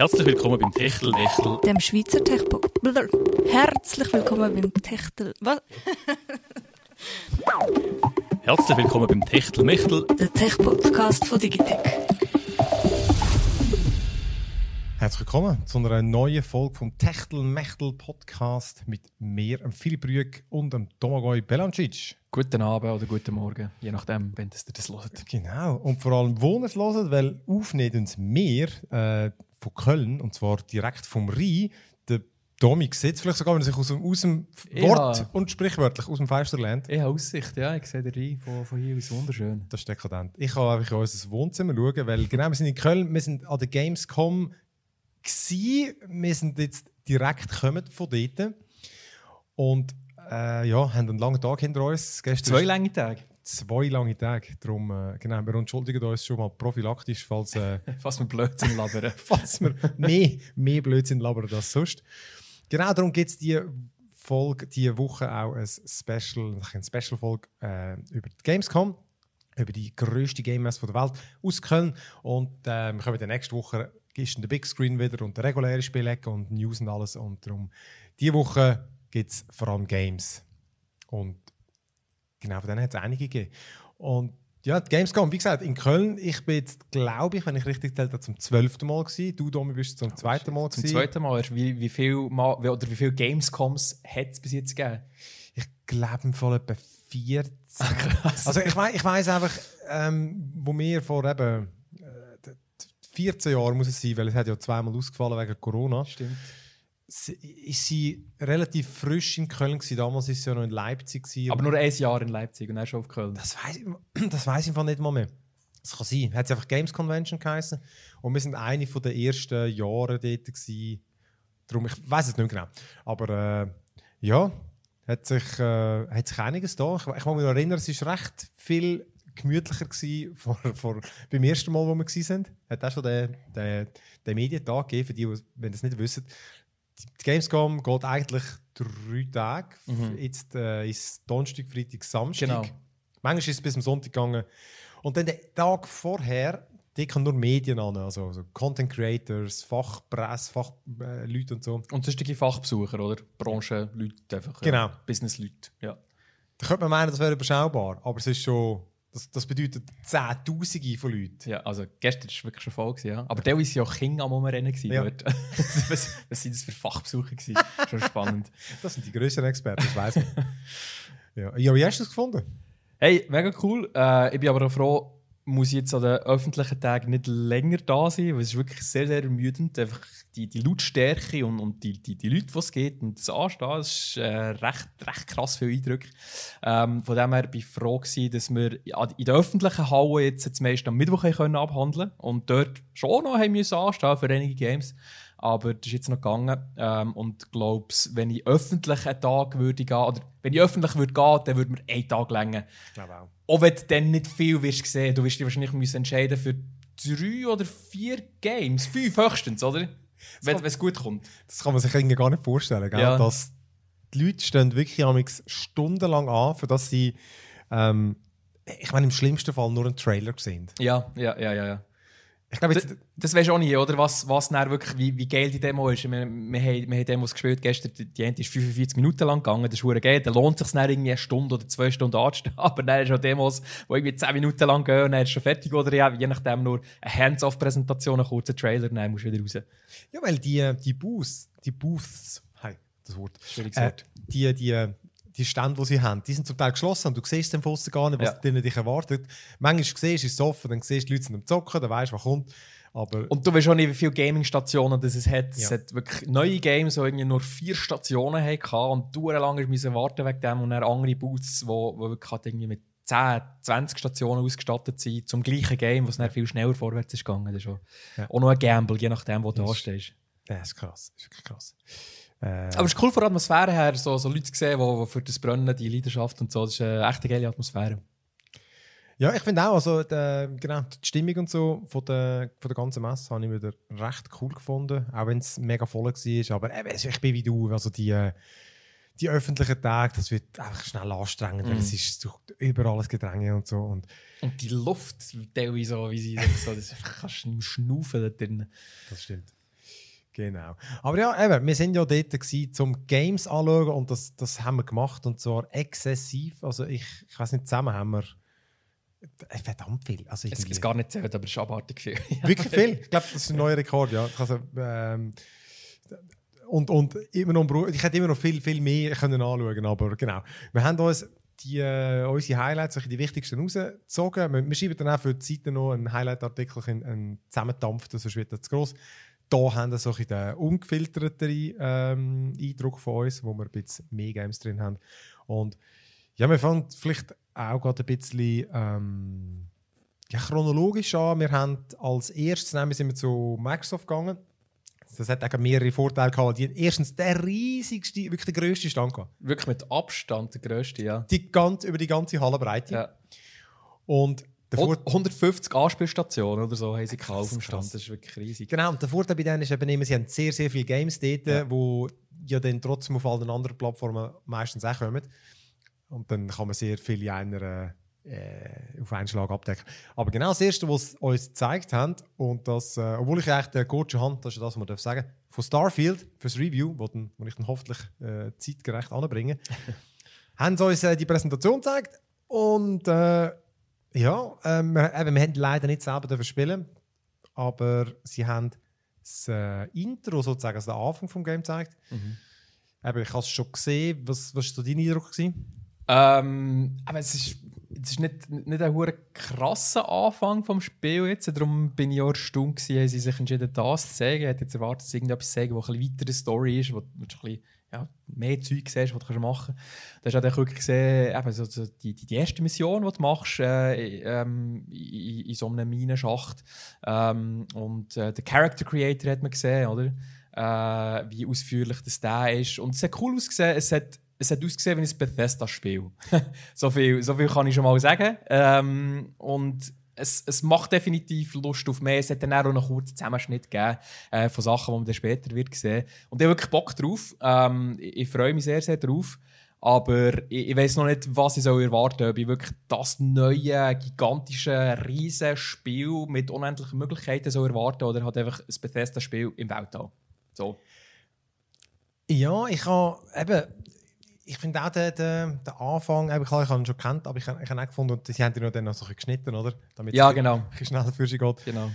Herzlich willkommen beim Techtelmechtel. Dem Schweizer Techtel. Herzlich willkommen beim Techtel. Was? Herzlich willkommen beim Techtel Der Tech Podcast von Digitech. Herzlich willkommen zu einer neuen Folge vom techtelmechtel Podcast mit mir, Philipp Rüegg und dem Domagoj Belancic. Guten Abend oder guten Morgen, je nachdem, wenn ihr das hört. Genau, und vor allem, wo ihr es hört, weil aufnehmend mehr. äh, von Köln, und zwar direkt vom Rhein. Der Domi sieht vielleicht sogar, wenn er sich aus dem, aus dem Wort ja. und sprichwörtlich aus dem Fenster lernt. Ich habe Aussicht, ja. Ich sehe den Rhein von, von hier aus wunderschön. Das ist dekadent. Ich kann einfach in unser Wohnzimmer schauen, weil genau, wir sind in Köln, wir sind an der Gamescom gewesen. Wir sind jetzt direkt gekommen von dort. Und äh, ja, haben einen langen Tag hinter uns. Gestern Zwei lange Tage zwei lange Tage. Darum, äh, genau, wir entschuldigen uns schon mal prophylaktisch, falls, äh, falls wir Blödsinn labern. falls wir mehr, mehr Blödsinn labern als sonst. Genau darum gibt es diese Folge, diese Woche auch ein Special, eine Special-Folge äh, über die Gamescom über die grösste Game Messe der Welt aus Köln. Und äh, wir kommen dann nächste Woche ist der Big Screen wieder und der reguläre Spielecke und News und alles. Und darum, diese Woche gibt es vor allem Games. Und Genau, von denen hat es einige gegeben. Und ja, die Gamescom, wie gesagt, in Köln, ich bin jetzt, glaube ich, wenn ich richtig zählt habe, zum zwölften Mal gewesen. Du, Domi, bist zum oh, zweiten Mal gewesen. Zum zweiten Mal. Wie, wie viel wie viele Gamescoms hat es bis jetzt gegeben? Ich glaube im etwa 14. Ach, also ich, we ich weiss einfach, ähm, wo wir vor eben äh, 14 Jahren muss es sein, weil es hat ja zweimal ausgefallen wegen Corona. Stimmt ist sie relativ frisch in Köln gewesen. Damals ist sie ja noch in Leipzig gewesen. Aber nur ein Jahr in Leipzig und dann schon auf Köln. Das weiß ich, das weiß ich einfach nicht mal mehr. Das kann sein. Hat sie einfach Games Convention geheißen und wir sind eine von der ersten Jahre dort gewesen. Darum, ich weiß es nicht genau. Aber äh, ja, hat sich, äh, hat sich einiges da. Ich, ich, kann mich noch erinnern, es war recht viel gemütlicher gewesen vor, vor, beim ersten Mal, wo wir waren. Hat auch schon den, den, den Medientag gegeben, für die, wenn das nicht wissen die Gamescom geht eigentlich drei Tage. Mhm. Jetzt äh, ist Donnerstag, Freitag, Samstag. Genau. Manchmal ist es bis zum Sonntag gegangen. Und dann den Tag vorher, die kann nur Medien an, also, also Content Creators, Fachpresse, Fachleute äh, und so. Und sonstige Fachbesucher, oder? Branchenleute einfach. Genau. Ja. Businessleute, ja. Da könnte man meinen, das wäre überschaubar, aber es ist schon das, das bedeutet Zehntausende von Leuten. Ja, also gestern war es wirklich schon voll. Gewesen, ja. Aber der war ja auch King am Rumrennen. Ja. Dort. was, waren das für Fachbesuche? schon spannend. Das sind die größeren Experten, das weiß man. ja. ja, wie hast du es gefunden? Hey, mega cool. Äh, ich bin aber auch froh, muss jetzt an den öffentlichen Tagen nicht länger da sein, weil es ist wirklich sehr, sehr ermüdend. Einfach die, die Lautstärke und, und die, die, die Leute, die es geht und das Anstehen, das ist äh, recht, recht krass für Eindrücke. Ähm, von dem her bin ich froh gewesen, dass wir in der öffentlichen Halle jetzt, jetzt meist am Mittwoch abhandeln können und dort schon noch haben müssen anstehen für einige Games aber das ist jetzt noch gegangen. Ähm, und glaube, wenn ich öffentlich einen Tag würde gehen, oder wenn ich öffentlich würde gehen, dann würde mir einen Tag länger. Auch. wenn du dann nicht viel wirst sehen, du wirst dich wahrscheinlich müssen entscheiden für drei oder vier Games, fünf höchstens, oder? Wenn es gut kommt. Das kann man sich irgendwie gar nicht vorstellen, gell? Ja. dass die Leute stehen wirklich stundenlang an, für dass sie ähm, ich meine, im schlimmsten Fall nur einen Trailer gesehen. Ja, ja, ja, ja. ja. Ich glaube, das, das du auch nie, oder? Was, was wirklich, wie, wie geil die Demo ist. Wir, wir, haben, wir haben Demos gespielt gestern, die, die ist 45 Minuten lang gegangen. Das ist super geil. Da lohnt es sich dann irgendwie eine Stunde oder zwei Stunden anzustehen. Aber dann hast du auch Demos, die irgendwie 10 Minuten lang gehen und dann ist schon fertig. Oder ja, je nachdem nur eine Hands-off-Präsentation, einen kurzen Trailer, dann musst du wieder raus. Ja, weil die, die Booths, die Booths, hey, das Wort, äh, die, die, die Stand, die sie haben, die sind zum Teil geschlossen und du siehst den Fossen gar nicht, was ja. dich erwartet. Manchmal siehst du, ist es offen, dann siehst du, die Leute sind am Zocken, dann weißt du, was kommt. Aber und du weißt auch nicht, wie viele Gaming-Stationen es hat. Ja. Es hat wirklich neue Games, die irgendwie nur vier Stationen hatten und du lange müssen warten wegen dem und dann andere Boots, die wirklich halt irgendwie mit 10, 20 Stationen ausgestattet sind zum gleichen Game, wo es dann viel schneller vorwärts ist gegangen. Das ist auch, ja. auch noch ein Gamble, je nachdem, wo du da stehst. Das ist krass, das ist wirklich krass. Äh, Aber es ist cool von der Atmosphäre her, so, so Leute zu sehen, die für das Brennen, die Leidenschaft und so, das ist eine echte geile Atmosphäre. Ja, ich finde auch, also die, genau, die Stimmung und so von der, von der ganzen Messe habe ich wieder recht cool gefunden, auch wenn es mega voll war. Aber eben, ich bin wie du, also die, die öffentlichen Tage, das wird einfach schnell anstrengend, mm. weil es ist überall ein Gedränge und so. Und, und die Luft teilweise so, wie sie so, das kannst du nicht mehr schnaufen da drin. Das stimmt. Genau. Aber ja, eben, wir sind ja dort gewesen, zum Games anschauen und das, das haben wir gemacht und zwar exzessiv. Also ich, ich weiß nicht, zusammen haben wir äh, verdammt viel. Also es ist gar nicht zählt, aber es ist abartig viel. Wirklich viel. Ich glaube, das ist ein neuer Rekord, ja. Also, ähm, und, und immer noch, ich hätte immer noch viel, viel mehr können anschauen aber genau. Wir haben uns die, äh, unsere Highlights, also die wichtigsten rausgezogen. Wir, wir schreiben dann auch für die Seite noch einen Highlight-Artikel, einen, einen zusammendampften, sonst wird das zu gross da haben wir so ein den ungefilterteren ähm, Eindruck von uns, wo wir ein bisschen mehr Games drin haben. Und ja, wir fangen vielleicht auch gerade ein bisschen ähm, ja, chronologisch an. Wir haben als erstes nämlich sind wir zu Microsoft gegangen. Das hat auch mehrere Vorteile gehabt. Die, erstens der riesigste, wirklich der grösste Stand gehabt. Wirklich mit Abstand der grösste, ja. Die ganz, über die ganze Hallenbreite. Ja. Und 150 Anspielstationen oder so haben sie gekauft auf Stand. Das ist wirklich riesig. Genau, und der Vorteil bei denen ist eben immer, sie haben sehr, sehr viele Games dort, ja. die ja dann trotzdem auf allen anderen Plattformen meistens auch kommen. Und dann kann man sehr viele einer, äh, auf einen Schlag abdecken. Aber genau das Erste, was sie uns gezeigt haben, und das, äh, obwohl ich eigentlich der äh, Coach habe, das ist das, was man darf sagen von Starfield fürs Review, wo, dann, wo ich dann hoffentlich äh, zeitgerecht anbringe, haben sie uns äh, die Präsentation gezeigt und äh, ja, ähm, wir, eben, wir haben leider nicht selber spielen aber sie haben das äh, Intro sozusagen, also den Anfang des Game gezeigt. Mhm. Eben, ich habe es schon gesehen. Was war so dein Eindruck? Gewesen? Ähm, aber es ist, es ist nicht, nicht ein krasser Anfang des Spiels. Darum bin ich auch stumm, dass sie sich entschieden, das zu sagen. Ich hätte jetzt erwartet, dass sie irgendetwas sagen, was ein bisschen weiter Story ist, wo, wo ein bisschen ja, mehr Zeug siehst, was du machen kannst. Da hast du auch wirklich gesehen, eben, so, so die, die, erste Mission, die du machst äh, ähm, in, in, so einem Minenschacht. Ähm, und äh, der Character Creator hat man gesehen, oder? Äh, wie ausführlich das da ist. Und es hat cool ausgesehen. Es hat, es hat ausgesehen wie ein Bethesda-Spiel. so, viel, so viel kann ich schon mal sagen. Ähm, und es, es macht definitiv Lust auf mehr. Es hat dann auch einen kurzen Zusammenschnitt gegeben äh, von Sachen, die man dann später wird sehen Und ich habe wirklich Bock drauf. Ähm, ich, ich, freue mich sehr, sehr drauf. Aber ich, ich weiß noch nicht, was ich soll erwarten soll. Ob ich wirklich das neue, gigantische, riesige Spiel mit unendlichen Möglichkeiten soll erwarten oder halt einfach ein Bethesda-Spiel im Weltall. So. Ja, ich habe eben ich eh, finde auch den, den, den Anfang, klar, ich habe ihn schon kennt, aber ich, ich habe auch gefunden, und sie haben ihn dann noch so geschnitten, oder? Damit ja, genau. Ein schneller für sie geht. Genau.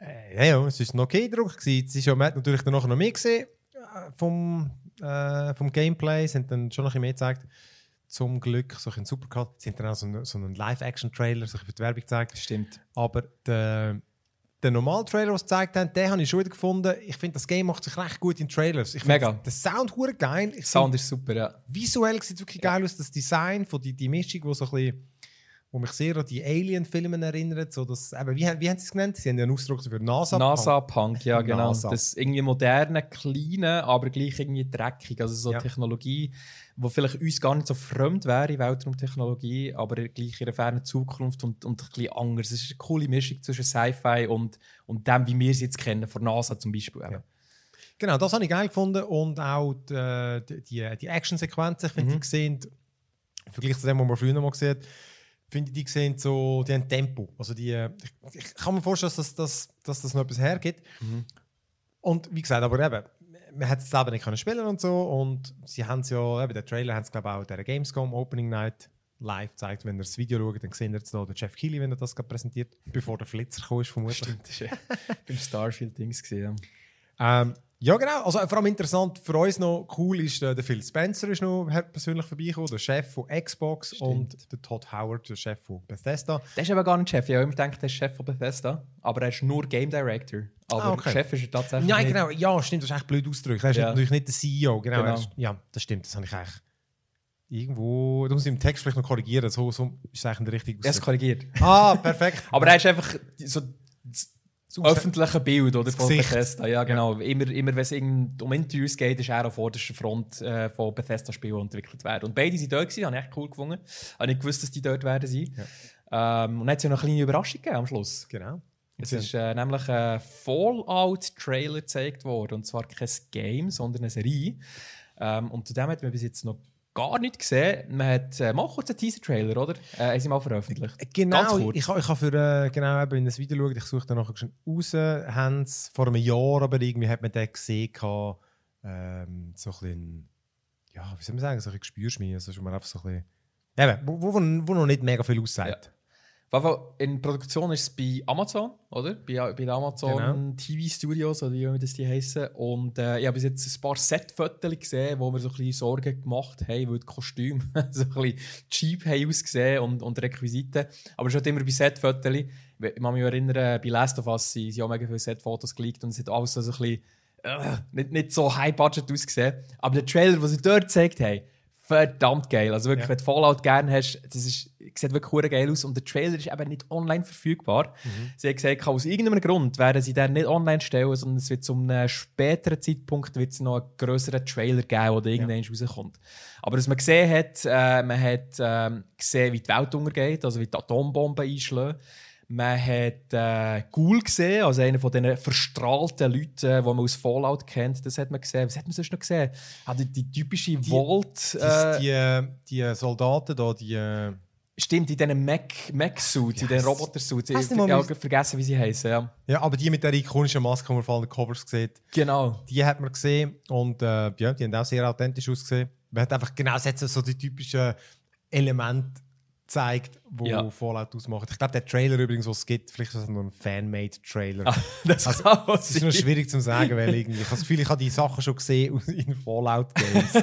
Äh, ja, es war ein okay Druck. Sie schon, hat natürlich danach noch mehr gesehen vom, äh, vom Gameplay, sind dann schon noch ein bisschen mehr gezeigt. Zum Glück, so ein Supercut, sind dann auch so, einen, so einen Live-Action-Trailer so ein für die Werbung gezeigt. Stimmt. Aber der den normalen Trailer, was gezeigt haben, den habe ich schon wieder gefunden. Ich finde, das Game macht sich recht gut in Trailers. Ich Mega. Der Sound hure geil. Ich Sound ist super, ja. Visuell sieht es wirklich ja. geil aus. Das Design von die, die Mischung, die so ein bisschen wo mich sehr an die Alien-Filme erinnert. So dass, eben, wie, wie haben sie es genannt? Sie haben ja einen Ausdruck für NASA-Punk. NASA-Punk, ja, genau. NASA. Das irgendwie moderne, kleine, aber gleich irgendwie dreckig. Also so ja. Technologie, die vielleicht uns gar nicht so fremd wäre, Weltraumtechnologie, aber gleich in der fernen Zukunft und, und ein bisschen anders. Es ist eine coole Mischung zwischen Sci-Fi und, und dem, wie wir es jetzt kennen, von NASA zum Beispiel. Ja. Genau, das habe ich geil gefunden und auch die, äh, die, die Action-Sequenzen, ich finde, mhm. die sehen, im Vergleich zu dem, was man früher noch mal gesehen hat, finde die sehen so, die haben Tempo. Also die, äh, ich, ich kann mir vorstellen, dass, dass, dass das noch etwas hergibt. Mhm. Und wie gesagt, aber eben, man hat es selber nicht können spielen und so. Und sie haben es ja, eben, der Trailer hat es glaube ich auch der Gamescom Opening Night live gezeigt. Wenn ihr das Video schaut, dann seht ihr jetzt noch den Jeff Keighley, wenn er das gerade präsentiert, bevor der Flitzer kam, ist vermutlich. Stimmt, das ist ja beim Starfield-Dings gesehen. Ähm, ja, genau. Also vor allem interessant für uns noch cool ist, äh, der Phil Spencer ist noch persönlich vorbeigekommen, der Chef von Xbox Stimmt. und der Todd Howard, der Chef von Bethesda. Der ist aber gar nicht Chef. Ich habe immer gedacht, der ist Chef von Bethesda, aber er ist nur Game Director. Aber ah, okay. Chef ist er tatsächlich. Nein, genau. Ja, stimmt. Das ist echt blöd ausgedrückt. Er ist ja. natürlich nicht der CEO. Genau. genau. Ist, ja, das stimmt. Das habe ich eigentlich irgendwo. Du musst im Text vielleicht noch korrigieren. So, so ist es eigentlich richtig. Er ist korrigiert. Ah, perfekt. aber er ist einfach so öffentliche Bild oder, von Gesicht. Bethesda. Ja, genau. Ja. Immer, immer wenn es um Interviews geht, ist er an vorderster Front äh, von Bethesda-Spielen entwickelt werden. Und beide sind dort, gewesen, habe ich echt cool gefunden. Habe nicht gewusst, dass die dort werden sein. Ja. Ähm, und dann hat es ja noch eine kleine Überraschung gegeben am Schluss. Genau. Es ist äh, nämlich ein Fallout-Trailer gezeigt worden. Und zwar kein Game, sondern eine Serie. Ähm, und zu dem hat man bis jetzt noch gar nicht gesehen. Man hat äh, mal kurz einen Teaser-Trailer, oder? Äh, haben sie mal veröffentlicht. Genau, ich, ich habe für äh, genau eben in das Video geschaut, ich suche dann nachher schon raus. Haben vor einem Jahr, aber irgendwie hat man den gesehen, gehabt, ähm, so ein bisschen, ja, wie soll man sagen, so ein bisschen spürst du mich, also schon mal einfach so ein bisschen, eben, wo, wo, wo noch nicht mega viel aussagt. Ja. In Produktion ist es bei Amazon, oder? Bei, bei Amazon genau. TV Studios, oder wie das die heißen. Und äh, ich habe bis jetzt ein paar Set-Fotos gesehen, wo wir so ein bisschen Sorgen gemacht haben, weil die Kostüme so ein bisschen cheap haben ausgesehen und, und Requisiten. Aber es ist halt immer bei Set-Fotos. Ich kann mich erinnern, bei Last of Us sind ja mega viele Set-Fotos geleakt und es hat alles so ein bisschen äh, nicht, nicht so high-budget ausgesehen. Aber der Trailer, den sie dort gezeigt haben, verdammt geil. Also wirklich, ja. wenn du Fallout gerne hast, das ist, sieht wirklich cool geil aus. Und der Trailer ist eben nicht online verfügbar. Mhm. Sie haben gesagt, aus irgendeinem Grund werden sie den nicht online stellen, sondern es wird zu einem späteren Zeitpunkt wird's noch einen größeren Trailer geben, der irgendwann ja. rauskommt. Aber was man gesehen hat, äh, man hat äh, gesehen, wie die Welt untergeht, also wie die Atombomben einschlagen. Man hat äh, Ghoul gesehen, also einer von diesen verstrahlten Leuten, die äh, man aus Fallout kennt. Das hat man gesehen. Was hat man sonst noch gesehen? Hat ah, die, die typische die, Volt. Äh, äh, die, die, äh, Soldaten da, die. Stimmt, in diesen Mac-Suits, Mac in diesen Roboter-Suits. Ich habe vergessen, wie sie heißen. Ja. ja, aber die mit der ikonischen Maske, die man vor allem Covers sieht. Genau. Die hat man gesehen und äh, ja, die haben auch sehr authentisch ausgesehen. Man hat einfach genau so die typischen Elemente zeigt, wo ja. Fallout ausmacht. Ich glaube, der Trailer übrigens, den es gibt, vielleicht ist das nur ein Fanmade-Trailer. Ah, das also, es ist nur schwierig zu sagen, weil irgendwie, ich habe das Gefühl, ich habe die Sachen schon gesehen in Fallout-Games.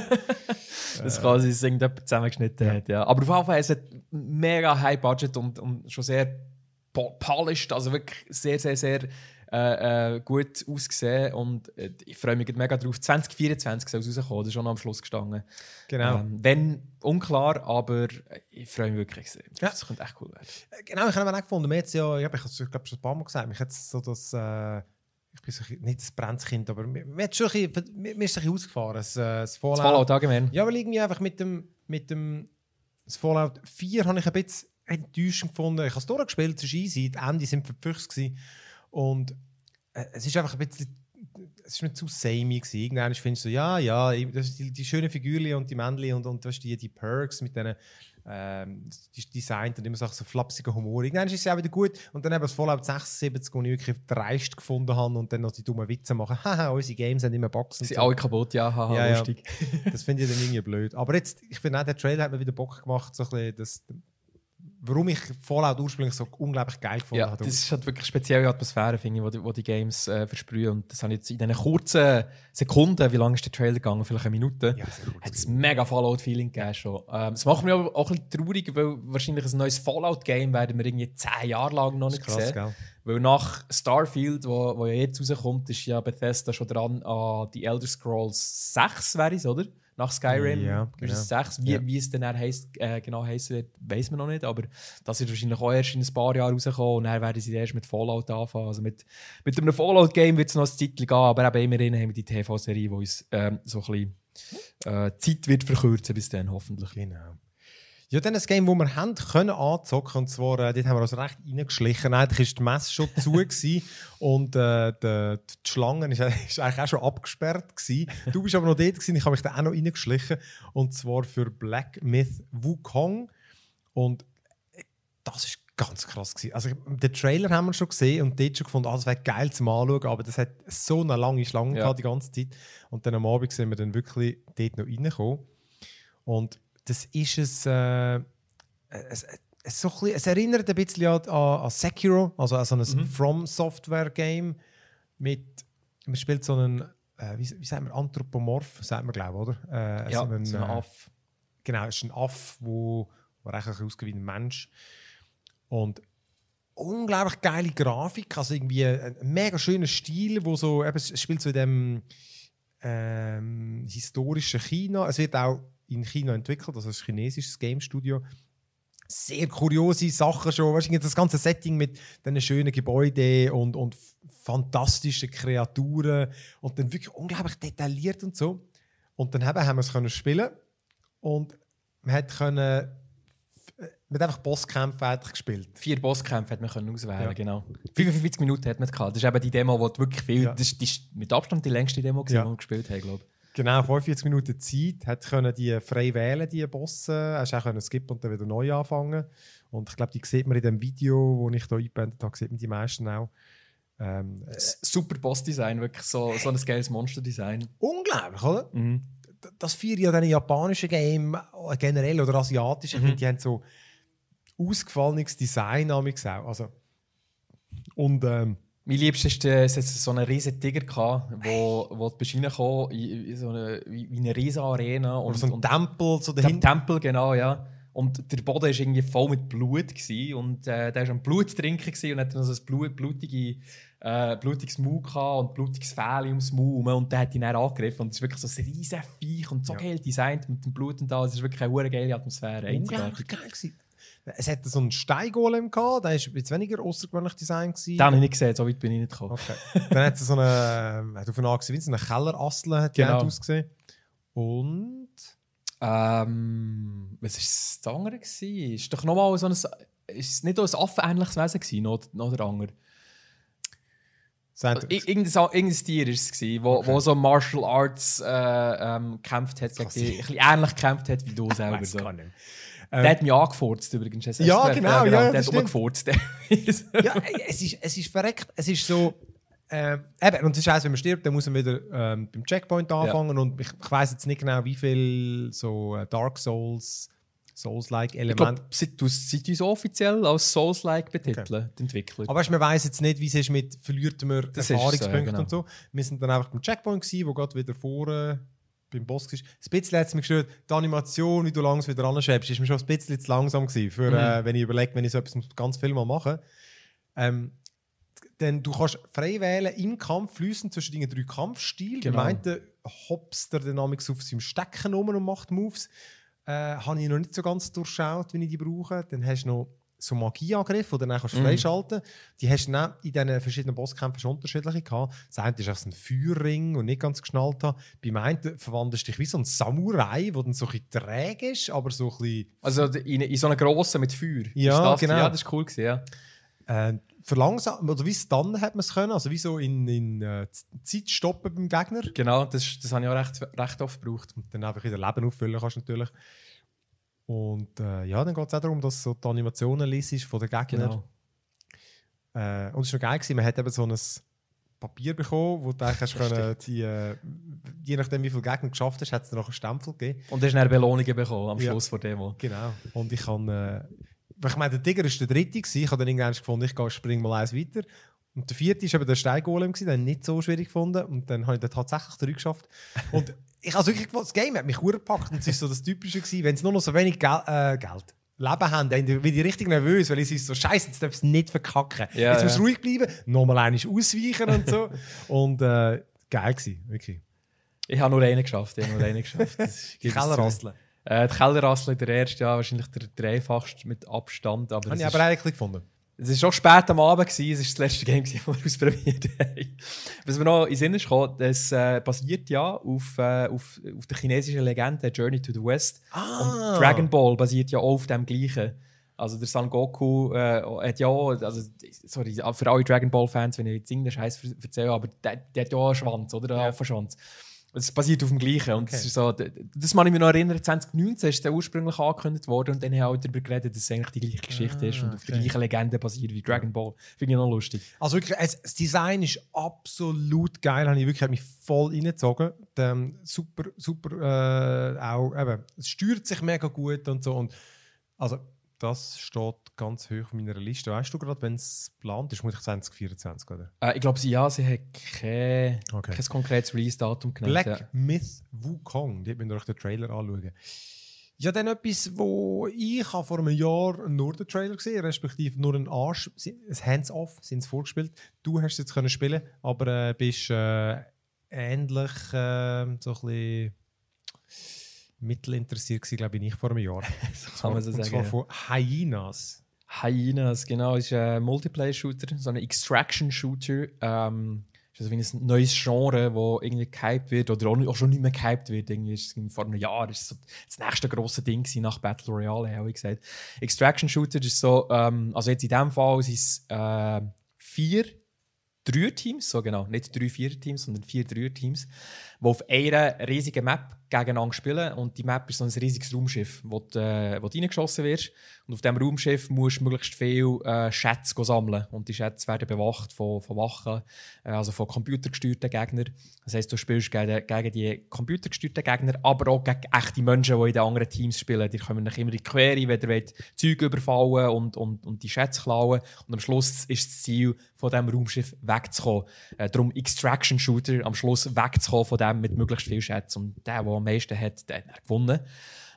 Äh. das äh. kann sein, dass irgendjemand zusammengeschnitten ja. hat. Ja. Aber auf jeden Fall, es hat mega High-Budget und, und schon sehr polished, also wirklich sehr, sehr, sehr äh, äh, gut ausgesehen und äh, ich freue mich mega drauf. 2024 soll es rauskommen, das ist schon am Schluss gestanden. Genau. Ähm, wenn unklar, aber ich freue mich wirklich sehr. Ja. Das könnte echt cool werden. Äh, genau, ich habe auch gefunden, jetzt ja, ich habe es schon ein paar Mal gesagt, mich jetzt so das, äh, ich bin so ein, nicht das Brenzkind, aber mir, mir, schon ein bisschen, mir, mir ist ein bisschen ausgefahren, das, das Fallout. Fallout allgemein. Ja, weil irgendwie einfach mit dem, mit dem das Fallout 4 habe ich ein bisschen enttäuschend gefunden. Ich habe es durchgespielt, es war easy, die Enden waren verpflichtet. Und äh, es ist einfach ein bisschen es war nicht zu samey. Gewesen. Irgendwann findest du so, ja, ja, das die, die schönen Figürchen und die Männchen und, und weißt, die, die Perks mit denen, ähm, die designt und immer so, so flapsiger Humor. Irgendwann ist es auch wieder gut. Und dann eben das Fallout 76, wo ich wirklich dreist gefunden habe und dann noch die dummen Witze machen. Haha, unsere Games sind immer Boxen. Sind so. alle kaputt, ja, haha, ja, lustig. Ja. Das finde ich dann irgendwie blöd. Aber jetzt, ich finde auch, der Trailer hat mir wieder Bock gemacht, so ein bisschen das, warum ich Fallout ursprünglich so unglaublich geil gefunden ja, habe. Das ist halt wirklich spezielle Atmosphäre, finde ich, wo die, wo die Games äh, versprühen. Und das habe jetzt in diesen kurzen Sekunden, wie lange ist der Trailer gegangen? Vielleicht eine Minute. Ja, hat es mega Fallout-Feeling gegeben schon. Ähm, das macht mich aber auch ein bisschen traurig, weil wahrscheinlich ein neues Fallout-Game werden wir irgendwie zehn Jahre lang noch nicht krass, sehen. Gell? Weil nach Starfield, wo, wo ja jetzt rauskommt, ist ja Bethesda schon dran an die Elder Scrolls 6, wäre es, oder? nach Skyrim ja, genau. 6. Wie, ja. wie es dann heisst, äh, genau heisst, weiß man noch nicht, aber das wird wahrscheinlich auch erst in ein paar Jahren rauskommen und dann werden sie erst mit Fallout anfangen. Also mit, mit einem Fallout-Game wird es noch ein Titel gehen, aber eben immerhin haben wir die TV-Serie, die uns ähm, so ein bisschen äh, Zeit wird verkürzen bis dann hoffentlich. Genau. Ja, dann ein Game, das wir haben können anzocken und zwar, äh, dort haben wir also recht reingeschlichen. Eigentlich war die Messe schon zu gewesen, und äh, die, die Schlange war eigentlich auch schon abgesperrt. Gewesen. Du bist aber noch dort gewesen, ich habe mich da auch noch reingeschlichen und zwar für Black Myth Wukong und äh, das ist ganz krass gewesen. Also den Trailer haben wir schon gesehen und dort schon gefunden, ah, das wäre geil zum Anschauen, aber das hat so eine lange Schlange ja. gehabt die ganze Zeit und dann am Abend sind wir dann wirklich dort noch reingekommen und das ist es, äh, es, es, so bisschen, es erinnert ein bisschen an, an Sekiro, also an so ein mhm. From-Software-Game mit, man spielt so einen, äh, wie, wie sagt man, Anthropomorph, sagt man glaube oder? Äh, ja, so einen, so ein äh, Aff. Genau, es ist ein Aff, wo, wo eigentlich ausgeht wie ein Mensch. Und unglaublich geile Grafik, also irgendwie ein mega schöner Stil, wo so, eben, es spielt so in dem ähm, historischen China. Es wird auch in China entwickelt, also ein chinesisches Game Studio. Sehr kuriose Sachen schon. Weißt das ganze Setting mit diesen schönen Gebäuden und, und fantastischen Kreaturen und dann wirklich unglaublich detailliert und so. Und dann haben wir es können spielen und man hat können man hat einfach Bosskämpfe gespielt. Vier Bosskämpfe hat man können auswählen, ja. genau. 45 Minuten hat man gehabt. Das ist eben die Demo, die wirklich viel, ja. das ist mit Abstand die längste Demo, gewesen, ja. die wir gespielt haben, glaube ich. Genau, 45 Minuten Zeit, hat können die frei wählen, die Bosse, hast auch können skippen und dann wieder neu anfangen. Und ich glaube, die sieht man in dem Video, wo ich hier eingeblendet habe, sieht man die meisten auch. Ähm, äh, Super Boss-Design, wirklich so, so ein geiles Monster-Design. Unglaublich, oder? Mhm. Das vier ja deine japanischen Game äh, generell oder asiatische, mhm. die haben so ausgefallenes Design, habe ich auch. Also, und ähm, mein Liebste ist, äh, es so einen riesigen Tiger, gehabt, wo, wo du bist in, so eine, wie eine riesige Arena. Und, Oder so ein und, Tempel so dahinter. Tempel, genau, ja. Und der Boden war irgendwie voll mit Blut. Gewesen. Und äh, der war am Blut trinken und hatte dann so ein blut, blutige, äh, blutiges Maul gehabt und blutiges Fell ums Maul. Und der hat ihn dann angegriffen. Und es ist wirklich so ein riesen Viech und so ja. geil designt mit dem Blut und da. Es ist wirklich eine geile Atmosphäre. Unglaublich geil es hatte so einen Steingolem gehabt, der war jetzt weniger außergewöhnlich Design. Gewesen. Den habe ich nicht gesehen, so weit bin ich nicht gekommen. Okay. Dann hat es so eine, ähm, hat auf einer Achse wie so eine Kellerassel hat genau. ausgesehen. Und. Ähm, was war das andere? Gewesen? Ist doch nochmal so ein. Ist es nicht auch ein affenähnliches Wesen gewesen, noch, noch der andere? Sanders. Äh, irgendein, Tier war es, das wo, okay. wo so Martial Arts äh, ähm, gekämpft hat, gegen ein bisschen ähnlich gekämpft hat wie du selber. so. Ähm, der hat mich angefurzt übrigens. Das ja, genau, ja, Ja, der hat rumgefurzt. ja, es ist, es ist verreckt. Es ist so... Ähm, eben, und es ist eins, wenn man stirbt, dann muss man wieder ähm, beim Checkpoint anfangen. Ja. Und ich, ich weiß jetzt nicht genau, wie viel so äh, Dark Souls, Souls-like Elemente. Seid glaube, sie uns offiziell als Souls-like betiteln, okay. die Entwickler. Aber weißt, man weiß jetzt nicht, wie es ist mit, verliert man das Erfahrungspunkte so, ja, genau. und so. Wir sind dann einfach beim Checkpoint gewesen, wo Gott wieder vorne beim Boss warst. Ein bisschen hat es mich gestört, die Animation, wie du langsam wieder anschwebst, ist mir schon ein bisschen zu langsam gewesen, für, äh, mhm. äh, wenn ich überlege, wenn ich so etwas ganz viel mal mache. Ähm, denn du kannst frei wählen im Kampf fließen zwischen den drei Kampfstilen. Genau. Im einen hopst der Dynamics auf seinem Stecken rum und macht Moves. Äh, Habe ich noch nicht so ganz durchschaut, wie ich die brauche. Dann hast du noch so Magieangriffe, die du dann kannst mhm. freischalten kannst. Die hast du dann in diesen verschiedenen Bosskämpfen schon unterschiedliche gehabt. Das eine ist ein Feuerring und nicht ganz geschnallt hat. Beim einen verwandelst du dich wie so ein Samurai, der dann so ein bisschen träge ist, aber so ein bisschen... Also in, in so einer grossen mit Feuer. Ja, das, genau. Ja, das ist cool gewesen, ja. Äh, verlangsamen, oder wie stunnen hat man es können, also wie so in, in äh, Zeit stoppen beim Gegner. Genau, das, das habe ich auch recht, recht oft gebraucht. Und dann einfach wieder Leben auffüllen kannst natürlich. Und äh, ja, dann geht es auch darum, dass so die Animationen lesest von den Gegnern. Genau. Äh, und es war noch geil, gewesen, man hat eben so ein Papier bekommen, wo du eigentlich können, die, äh, je nachdem wie viele Gegner geschafft hast, hat es noch einen Stempel gegeben. Und du hast eine Belohnung bekommen am Schluss ja. von Demo. Genau. Und ich habe, äh, ich meine, der Digger war der dritte, gewesen. ich habe dann irgendwann gefunden, ich springe mal eins weiter. Und der vierte war eben der Steigolem, den ich nicht so schwierig gefunden. Und dann habe ich den tatsächlich zurückgeschafft. Und ich also wirklich, das Game hat mich gepackt und es war so das Typische, gewesen, wenn es nur noch so wenig Gel äh, Geld Leben haben, dann bin ich richtig nervös, weil ich so, scheiße, jetzt darf es nicht verkacken. Ja, jetzt ja. muss ruhig bleiben, nochmal einmal ausweichen und so. und äh, geil gewesen, wirklich. Ich habe nur eine geschafft, ich habe nur einen geschafft. Kellerrasseln. Äh, die Kellerrassel der erste, ja, wahrscheinlich der dreifachste mit Abstand. Aber Habe ich aber eigentlich gefunden. Es war schon spät am Abend, es war das letzte Game, das wir ausprobiert haben. Was mir noch in den Sinn ist, das äh, basiert ja auf, äh, auf, auf der chinesischen Legende Journey to the West. Ah. Und Dragon Ball basiert ja auch auf dem gleichen. Also der Son Goku äh, hat ja auch, also, sorry, für alle Dragon Ball Fans, wenn ich jetzt irgendeinen Scheiß erzähle, aber der, der hat ja auch einen Schwanz, oder? Einen ja. Schwanz. Es basiert auf dem Gleichen. Und okay. das, so, das kann ich mich noch erinnern, 2019 ist der ursprünglich angekündigt worden und dann haben wir darüber geredet, dass es eigentlich die gleiche Geschichte ah, ist und okay. auf der gleichen Legende basiert wie Dragon Ball. Finde ich noch lustig. Also wirklich, das Design ist absolut geil, habe ich wirklich mich voll reingezogen. Ähm, super, super, äh, auch eben, es steuert sich mega gut und so. Und, also das steht ganz hoch auf meiner Liste. Weißt du gerade, wenn es geplant ist, muss ich 2024, oder? Äh, ich glaube, ja, sie hat kein, okay. kein konkretes Release-Datum genannt. Black ja. Myth Wukong, die müsst ihr euch den Trailer anschauen. Ja, dann etwas, wo ich habe vor einem Jahr nur den Trailer gesehen, respektive nur einen Arsch, ein Hands-off, sind es vorgespielt. Du hast es jetzt können spielen, aber äh, bist äh, ähnlich äh, so ein bisschen mittelinteressiert gewesen, glaube ich, nicht vor einem Jahr. so kann man so und sagen. Zwar von Hyenas. Hyenas, genau, ist ein Multiplayer-Shooter, so ein Extraction-Shooter. Ähm, ist also wie ein neues Genre, das irgendwie gehypt wird oder auch, auch schon nicht mehr gehypt wird. Irgendwie ist es vor einem Jahr ist so das nächste grosse Ding nach Battle Royale, habe ich gesagt. Extraction Shooter ist so, ähm, also jetzt in diesem Fall sind es äh, vier, drei so genau, nicht drei, vier Teams, sondern vier, drei Teams die auf einer riesigen Map gegeneinander spielen. Und die Map ist so ein riesiges Raumschiff, wo du, äh, wo du reingeschossen wirst. Und auf diesem Raumschiff musst du möglichst viele äh, Schätze sammeln. Und die Schätze werden bewacht von, von Wachen, äh, also von computergesteuerten Gegnern. Das heisst, du spielst gegen, gegen die computergesteuerten Gegner, aber auch gegen echte Menschen, die in den anderen Teams spielen. Die kommen dann immer in die Quere, wenn ihr Zeug überfallen und, und, und die Schätze klauen. Und am Schluss ist das Ziel, von diesem Raumschiff wegzukommen. Äh, darum Extraction-Shooter, am Schluss wegzukommen von dem mit möglichst viel Schätzen. Und der, der am meisten hat, der hat gewonnen.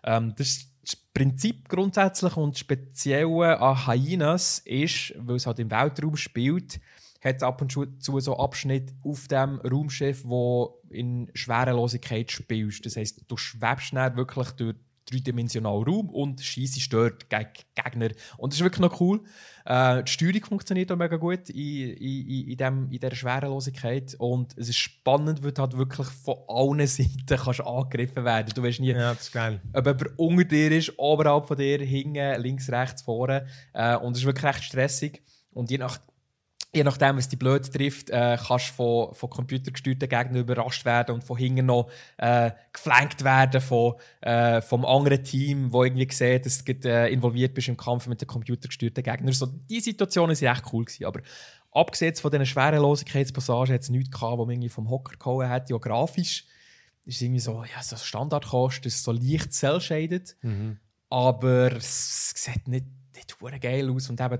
Ähm, das das Prinzip grundsätzlich und Spezielle an Hyenas ist, weil es halt im Weltraum spielt, hat es ab und zu so Abschnitte auf dem Raumschiff, wo in Schwerelosigkeit spielst. Das heißt, du schwebst nicht wirklich durch dreidimensionalen Raum und schieße stört gegen Gegner. Und das ist wirklich noch cool. Äh, die Steuerung funktioniert auch mega gut in, in, in, in dieser Schwerelosigkeit. Und es ist spannend, weil du halt wirklich von allen Seiten kannst angegriffen werden Du weißt nie, ja, das ist geil. ob jemand unter dir ist, oberhalb von dir, hinten, links, rechts, vorne. Äh, und es ist wirklich recht stressig. Und je nach je nachdem, was die blöd trifft, äh, kannst du von, von computergesteuerten Gegnern überrascht werden und von hinten noch äh, geflankt werden von, äh, vom anderen Team, wo irgendwie sieht, dass du äh, involviert bist im Kampf mit den computergesteuerten Gegnern. So, die Situationen waren echt cool gewesen, aber abgesehen von diesen Schwerelosigkeitspassagen hat es nichts gehabt, was man irgendwie vom Hocker gehauen hat, ja grafisch. Ist irgendwie so, ja, so Standardkost, ist so leicht cell-shaded, mhm. aber es sieht nicht, nicht geil aus und eben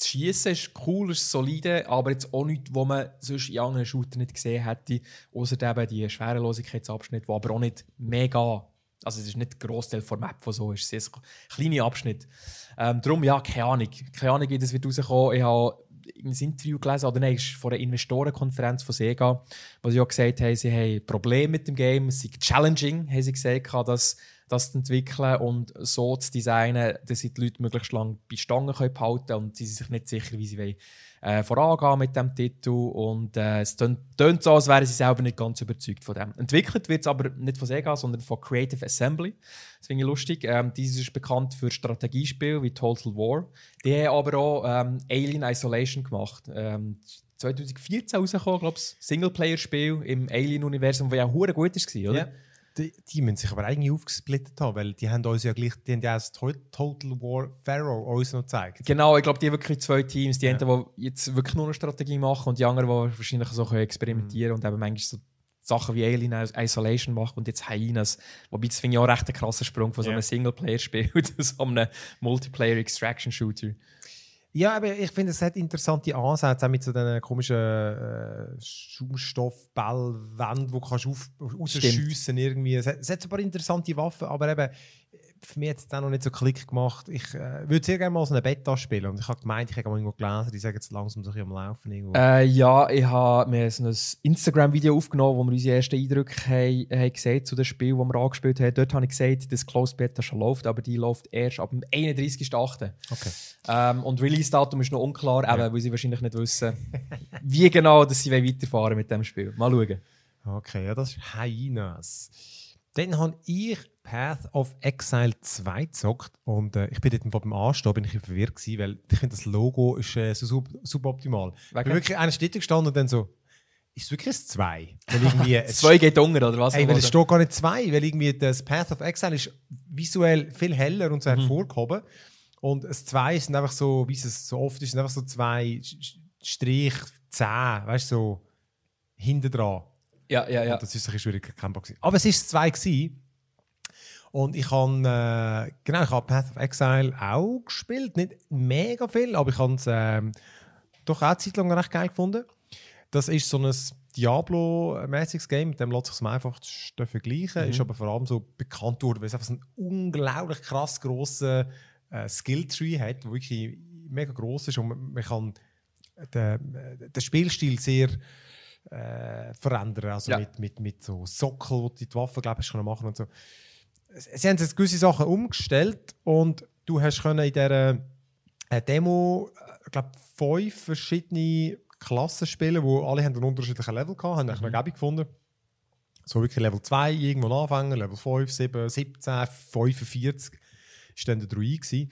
das Schießen ist cool, ist solide, aber jetzt auch nichts, was man sonst in anderen Shootern nicht gesehen hätte. Außer eben die Schwerelosigkeitsabschnitte, die aber auch nicht mega. Also, es ist nicht der Großteil der Map, von so ist. Es ist ein kleiner Abschnitt. Ähm, darum, ja, keine Ahnung. Keine Ahnung, wie das wird rauskommen. Ich habe ein Interview gelesen, oder nein, ist von einer Investorenkonferenz von Sega, wo sie auch gesagt haben, sie haben Probleme mit dem Game, es sei challenging, haben sie gesagt, dass das zu entwickeln und so zu designen, dass sie die Leute möglichst lange bei Stangen behalten können und sie sind sich nicht sicher, wie sie wollen, äh, vorangehen mit dem Titel. Und äh, es tönt so, als wären sie selber nicht ganz überzeugt von dem. Entwickelt wird es aber nicht von Sega, sondern von Creative Assembly. Das finde ich lustig. Ähm, dieses ist bekannt für Strategiespiele wie Total War. Die haben aber auch ähm, Alien Isolation gemacht. Ähm, 2014 rausgekommen, glaube ich, Singleplayer-Spiel im Alien-Universum, das ja auch gut war, oder? Yeah. Die, die müssen sich aber eigentlich aufgesplittet haben, weil die haben uns ja gleich, die haben ja das Total War Pharaoh uns noch gezeigt. Genau, ich glaube, die haben wirklich zwei Teams. Die ja. einen, die jetzt wirklich nur eine Strategie machen und die anderen, die wahrscheinlich so können experimentieren mhm. und eben manchmal so Sachen wie Alien Isolation machen und jetzt Hyenas. Wobei das finde ich auch recht einen krassen Sprung von so einem yeah. Singleplayer-Spiel zu so einem Multiplayer-Extraction-Shooter. Ja, aber ich finde, es hat interessante Ansätze, auch mit so diesen komischen äh, Schaumstoffballwänden, die du rausschiessen kannst. es hat ein paar interessante Waffen, aber eben, für mich jetzt es noch nicht so Klick gemacht. Ich äh, würde sehr gerne mal so eine Beta spielen und ich habe gemeint, ich habe mal irgendwo gelesen, die sagen jetzt langsam so ein am Laufen. Äh, ja, ich habe mir so ein Instagram-Video aufgenommen, wo wir unsere ersten Eindrücke haben, haben gesehen zu dem Spiel, das wir angespielt haben. Dort habe ich gesagt, dass Closed Beta schon läuft, aber die läuft erst ab dem 31.8. Okay. Ähm, und Release-Datum ist noch unklar, ja. eben, weil sie wahrscheinlich nicht wissen, wie genau dass sie weiterfahren mit dem Spiel. Mal schauen. Okay, ja, das ist Hyenas. Dann habe ich Path of Exile 2 gezockt und äh, ich bin dort beim Anstehen bin ich verwirrt gewesen, weil ich finde das Logo ist äh, so sub suboptimal. Ich bin wirklich einer Städte gestanden und dann so ist es wirklich ein 2? Weil irgendwie zwei geht unter, oder was? Ey, weil es steht gar nicht 2, weil irgendwie das Path of Exile ist visuell viel heller und so hervorgehoben. Mhm. Und das 2 sind einfach so, wie es so oft ist, einfach so zwei Strich 10, weißt du, so hinten dran. Ja, ja, ja. Und das ist ein bisschen schwierig erkennbar gewesen. Aber es ist 2 gewesen und ich habe, äh, genau, ich Path of Exile auch gespielt. Nicht mega viel, aber ich habe es äh, doch auch eine Zeit lang recht geil gefunden. Das ist so ein Diablo-mäßiges Game, mit dem lässt sich es einfach vergleichen. Mhm. Ist aber vor allem so bekannt worden, weil es einfach so einen unglaublich krass grossen äh, Skilltree hat, der wirklich mega gross ist. Und man, man kann den, äh, den Spielstil sehr. Äh, verändern. Also ja. mit, mit, mit so Sockel, die die Waffen, glaube ich, machen und so sie haben jetzt gewisse Sachen umgestellt und du hast in dieser äh, Demo, äh, glaube, fünf verschiedene Klassen spielen, wo alle einen unterschiedlichen Level hatten, haben mhm. eine Gebung gefunden. So wirklich Level 2 irgendwo anfangen, Level 5, 7, 17, 45 war dann der Druid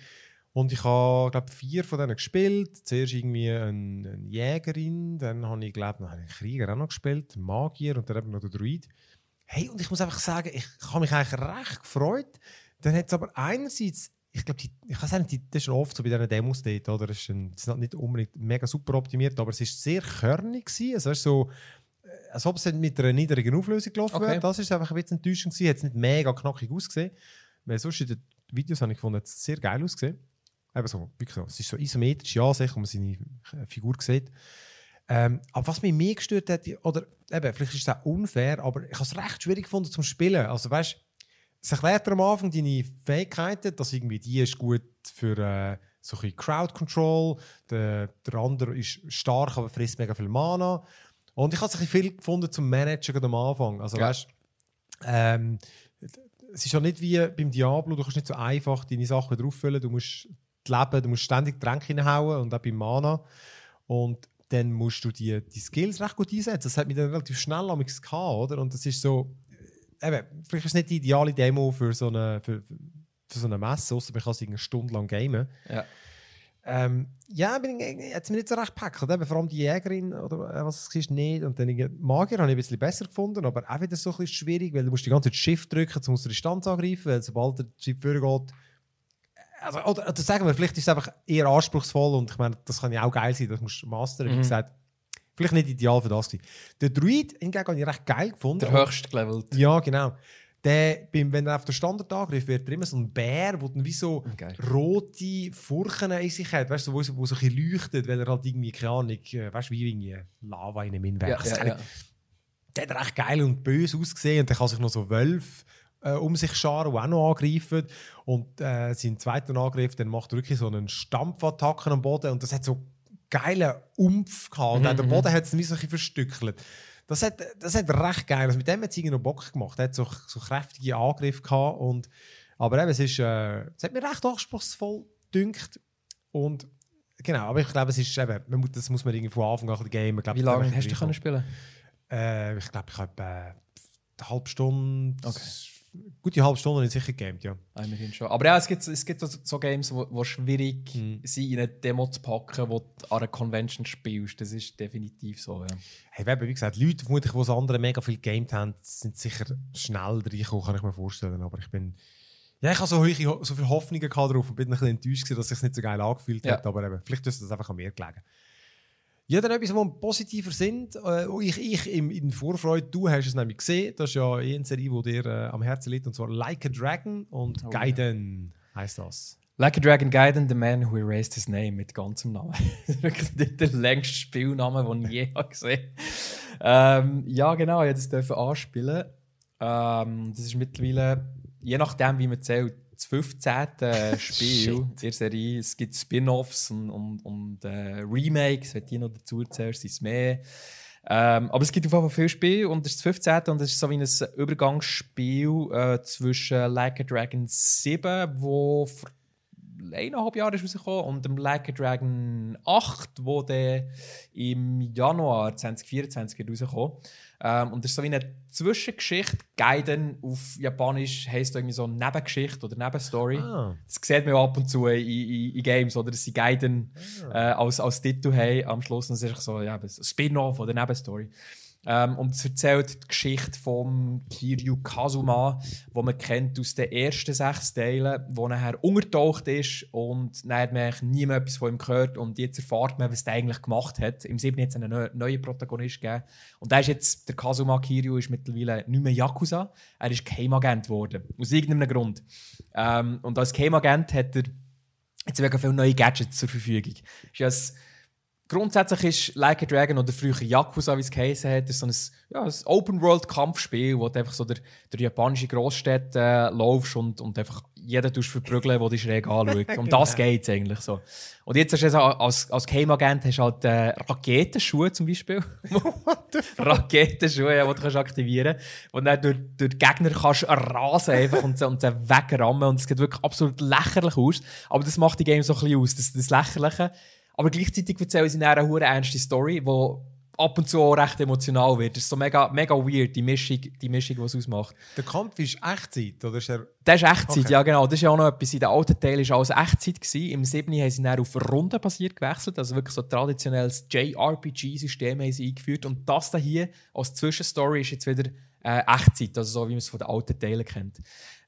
Und ich habe, glaube vier von denen gespielt. Zuerst irgendwie eine, Jägerin, dann habe ich, glaube ich, einen Krieger auch noch gespielt, einen Magier und dann eben noch den Druid. Hey, und ich muss einfach sagen, ich habe mich eigentlich recht gefreut. Dann hat es aber einerseits, ich glaube, die, ich kann sagen, die, das ist schon oft so bei diesen Demos dort, oder? Es ist, das ist nicht unbedingt mega super optimiert, aber es ist sehr körnig gewesen. Also, es ist so, äh, als ob es mit einer niedrigen Auflösung gelaufen okay. wäre. Das ist einfach ein bisschen enttäuschend gewesen. Hat es nicht mega knackig ausgesehen. Weil sonst in den Videos habe ich gefunden, es sehr geil ausgesehen. Eben so, wirklich so. Es ist so isometrisch, ja, sicher, wenn man seine Figur sieht. Ähm, aber was mich mehr gestört hat, oder eben, vielleicht ist es auch unfair, aber ich habe es recht schwierig gefunden zum Spielen. Also weißt, es erklärt am Anfang deine Fähigkeiten, dass irgendwie die ist gut für äh, so ein Crowd Control, der, der andere ist stark, aber frisst mega viel Mana. Und ich habe es ein viel gefunden zum Managen am Anfang. Also ja. weißt, ähm, es ist ja nicht wie beim Diablo, du kannst nicht so einfach deine Sachen drauffüllen, du musst leben, du musst ständig Tränke hinhauen und auch beim Mana. Und dann musst du die, die Skills recht gut einsetzen. Das hat mich dann relativ schnell am oder? Und das ist so, äh, eben, vielleicht ist es nicht die ideale Demo für so eine, für, für so eine Messe, außer man kann es eine Stunde lang gamen. Ja. Ähm, ja, bin ich, äh, hat es mir nicht so recht gepackt. vor allem die Jägerin oder äh, was es ist, nicht. Und dann Magier habe ich ein bisschen besser gefunden, aber auch wieder so ein bisschen schwierig, weil du musst die ganze Zeit Shift drücken, du musst du die Stand angreifen, weil sobald der Typ vorgeht, also, oder, oder sagen wir, vielleicht ist es einfach eher anspruchsvoll und ich meine, das kann ja auch geil sein, das musst du mastern, wie mhm. gesagt. Vielleicht nicht ideal für das gewesen. Der Druid hingegen habe ich recht geil gefunden. Der höchst gelevelt. Ja, genau. Der, wenn er auf den Standard angreift, wird er immer so ein Bär, der dann wie so okay. rote Furchen in sich hat, weißt du, wo, wo so ein bisschen leuchtet, weil er halt irgendwie, keine Ahnung, äh, weißt du, wie irgendwie Lava in einem Inwerk. Ja, ja, ja. Der hat recht geil und böse ausgesehen und der kann sich noch so Wölfe äh, um sich scharen, die auch noch angreifen. Und äh, seinen zweiten Angriff, dann macht wirklich so einen Stampfattacke am Boden und das hat so geilen Umpf gehabt. Mhm. Und der mhm. Boden hat es ein bisschen verstückelt. Das hat, das hat recht geil. Also mit dem hat es irgendwie noch Bock gemacht. Er hat so, so kräftige Angriffe gehabt. Und, aber eben, es, ist, äh, es hat mir recht anspruchsvoll gedünkt. Und genau, aber ich glaube, es ist eben, man muss, das muss man irgendwie von Anfang an gamen. Wie lange hast du können spielen? Äh, ich glaube, ich habe äh, eine halbe Stunde. Okay gute halbe Stunde habe sicher gegamed, ja. Ah, immerhin schon. Aber ja, es gibt, es gibt so Games, wo, wo schwierig mhm. sind, in eine Demo zu packen, wo du an einer Convention spielst. Das ist definitiv so, ja. Hey, wie gesagt, Leute, vermutlich, die das andere mega viel gegamed haben, sind sicher schnell reingekommen, kann ich mir vorstellen. Aber ich bin... Ja, ich habe so, so viele Hoffnungen darauf und bin ein bisschen enttäuscht, dass es sich nicht so geil angefühlt ja. hat. Aber eben, vielleicht ist das einfach an mir gelegen. Ja, dann etwas, das positiver sind. Äh, oh, ich, ich im, in Vorfreude, du hast es nämlich gesehen. Das ist ja eh eine Serie, die dir äh, am Herzen liegt, und zwar Like a Dragon und oh, Gaiden ja. heisst das. Like a Dragon Gaiden, The Man Who Erased His Name mit ganzem Namen. Wirklich der längste Spielname, den ich je gesehen habe. Ähm, ja, genau, ich durfte das anspielen. Ähm, das ist mittlerweile, je nachdem, wie man zählt, das 15. Spiel der Serie. Es gibt Spin-offs und, und, und äh, Remakes, wenn die noch dazu zählst, sind es mehr. Ähm, aber es gibt auf jeden Fall viele Spiele und es ist das 15. und es ist so wie ein Übergangsspiel äh, zwischen Like a Dragon 7, wo vor eineinhalb Jahre ist rausgekommen und dem Like Dragon 8, wo der im Januar 2024 rausgekommen ähm, Und das ist so wie eine Zwischengeschichte. Gaiden auf Japanisch heisst irgendwie so Nebengeschichte oder Nebenstory. Ah. Das sieht man ab und zu in, in, in Games, oder? Dass sie Gaiden ah. äh, als, als Titel haben am Schluss. Und es ist so ja, ein Spin-off oder Nebenstory. Ähm, und es erzählt die Geschichte von Kiryu Kazuma, wo man kennt aus den ersten sechs Teilen, wo nachher untergetaucht ist und dann hat man nie mehr etwas von ihm gehört und jetzt erfahrt man, was er eigentlich gemacht hat. Im 7 hat es einen neuen Protagonist gegeben und der ist jetzt, der Kazuma Kiryu ist mittlerweile nicht mehr Yakuza, er ist Keimagent geworden, aus irgendeinem Grund. Ähm, und als Keimagent hat er jetzt mega viele neue Gadgets zur Verfügung. Ist ja ein grundsätzlich ist Like a Dragon oder früher Yakuza, wie es geheißen hat, ist so ein, ja, ein Open-World-Kampfspiel, wo du einfach so durch japanische Großstadt äh, laufst und, und einfach jeden tust verprügeln, der dich schräg anschaut. Um das genau. geht es eigentlich so. Und jetzt hast du also als, als Game-Agent halt äh, Raketenschuhe zum Beispiel. Raketenschuhe, ja, die du kannst aktivieren kannst. Und dann durch, durch die Gegner kannst du rasen einfach und, und sie wegrammen. Und es sieht wirklich absolut lächerlich aus. Aber das macht die Game so ein bisschen aus, das, das Lächerliche. Aber gleichzeitig erzählen sie eine hure ernste Story, die ab und zu auch recht emotional wird. Das ist so mega, mega weird, die Mischung, die Mischung, die es ausmacht. Der Kampf ist Echtzeit, oder? Ist er... Das ist Echtzeit, okay. ja genau. Das ist ja auch noch etwas. In den alten Teilen war alles Echtzeit. Gewesen. Im 7. haben sie dann auf Runden basiert gewechselt. Also wirklich so ein traditionelles JRPG-System haben sie eingeführt. Und das hier als Zwischenstory ist jetzt wieder äh, Echtzeit, also so wie man es von den alten Teilen kennt.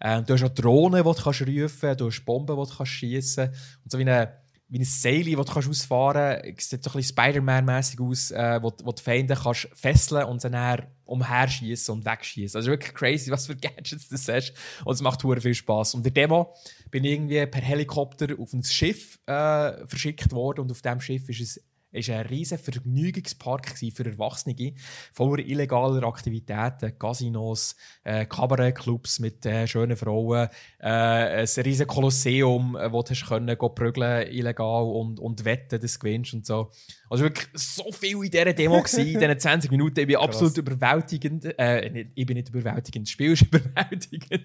Ähm, du hast auch Drohnen, die du kannst rufen kannst, du hast Bomben, die du kannst schiessen kannst. Und so wie eine wie ein Seil, das du kannst ausfahren kannst. Sieht so ein bisschen Spider-Man-mäßig aus, äh, wo, wo die Feinde kannst fesseln und dann, dann umherschießen und wegschießen. Also wirklich crazy, was für Gadgets das ist. Und es macht viel Spass. Und in der Demo bin ich irgendwie per Helikopter auf ein Schiff äh, verschickt worden und auf dem Schiff ist es es war ein riesiger Vergnügungspark für Erwachsene, voller illegaler Aktivitäten, Casinos, äh, Kabarettclubs mit äh, schönen Frauen, äh, ein riesiges Kolosseum, äh, wo du können, prügeln illegal und, und wetten, das gewinnst und so. Also wirklich so viel in dieser Demo, in diesen 20 Minuten. Ich bin Krass. absolut überwältigend. Äh, nicht, ich bin nicht überwältigend, das Spiel ist überwältigend.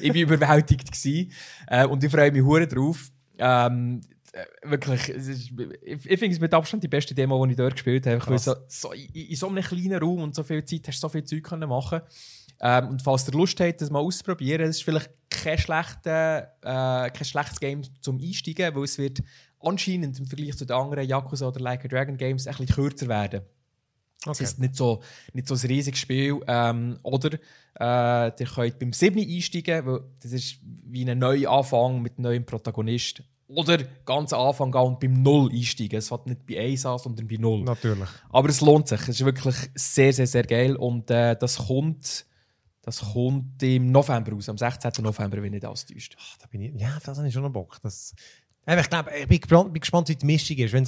ich bin überwältigt äh, und ich freue mich hure drauf. Ähm, äh, wirklich, ist, ich, ich finde es mit Abstand die beste Demo, die ich dort gespielt habe. Weil so, so, in, in, so einem kleinen Raum und so viel Zeit hast du so viel Zeug können machen. Ähm, und falls ihr Lust habt, das mal auszuprobieren, es ist vielleicht kein, schlechter, äh, kein schlechtes Game zum Einsteigen, weil es wird anscheinend im Vergleich zu den anderen Yakuza oder Like a Dragon Games ein bisschen kürzer werden. Okay. Es ist nicht so, nicht so ein riesiges Spiel. Ähm, oder äh, ihr könnt beim 7 einsteigen, weil das ist wie ein neuer Anfang mit einem neuen Protagonist. Oder ganz am Anfang gehen und beim Null einsteigen. Es fällt nicht bei 1 an, sondern bei Null. Natürlich. Aber es lohnt sich. Es ist wirklich sehr, sehr, sehr geil. Und äh, das kommt. Das kommt im November raus, am 16. November, wenn nicht das täuscht. Ach, da ah, ja, das habe ich schon noch Bock. Das, ich glaube, ich bin gespannt, bin gespannt, wie die Mischung ist. Wenn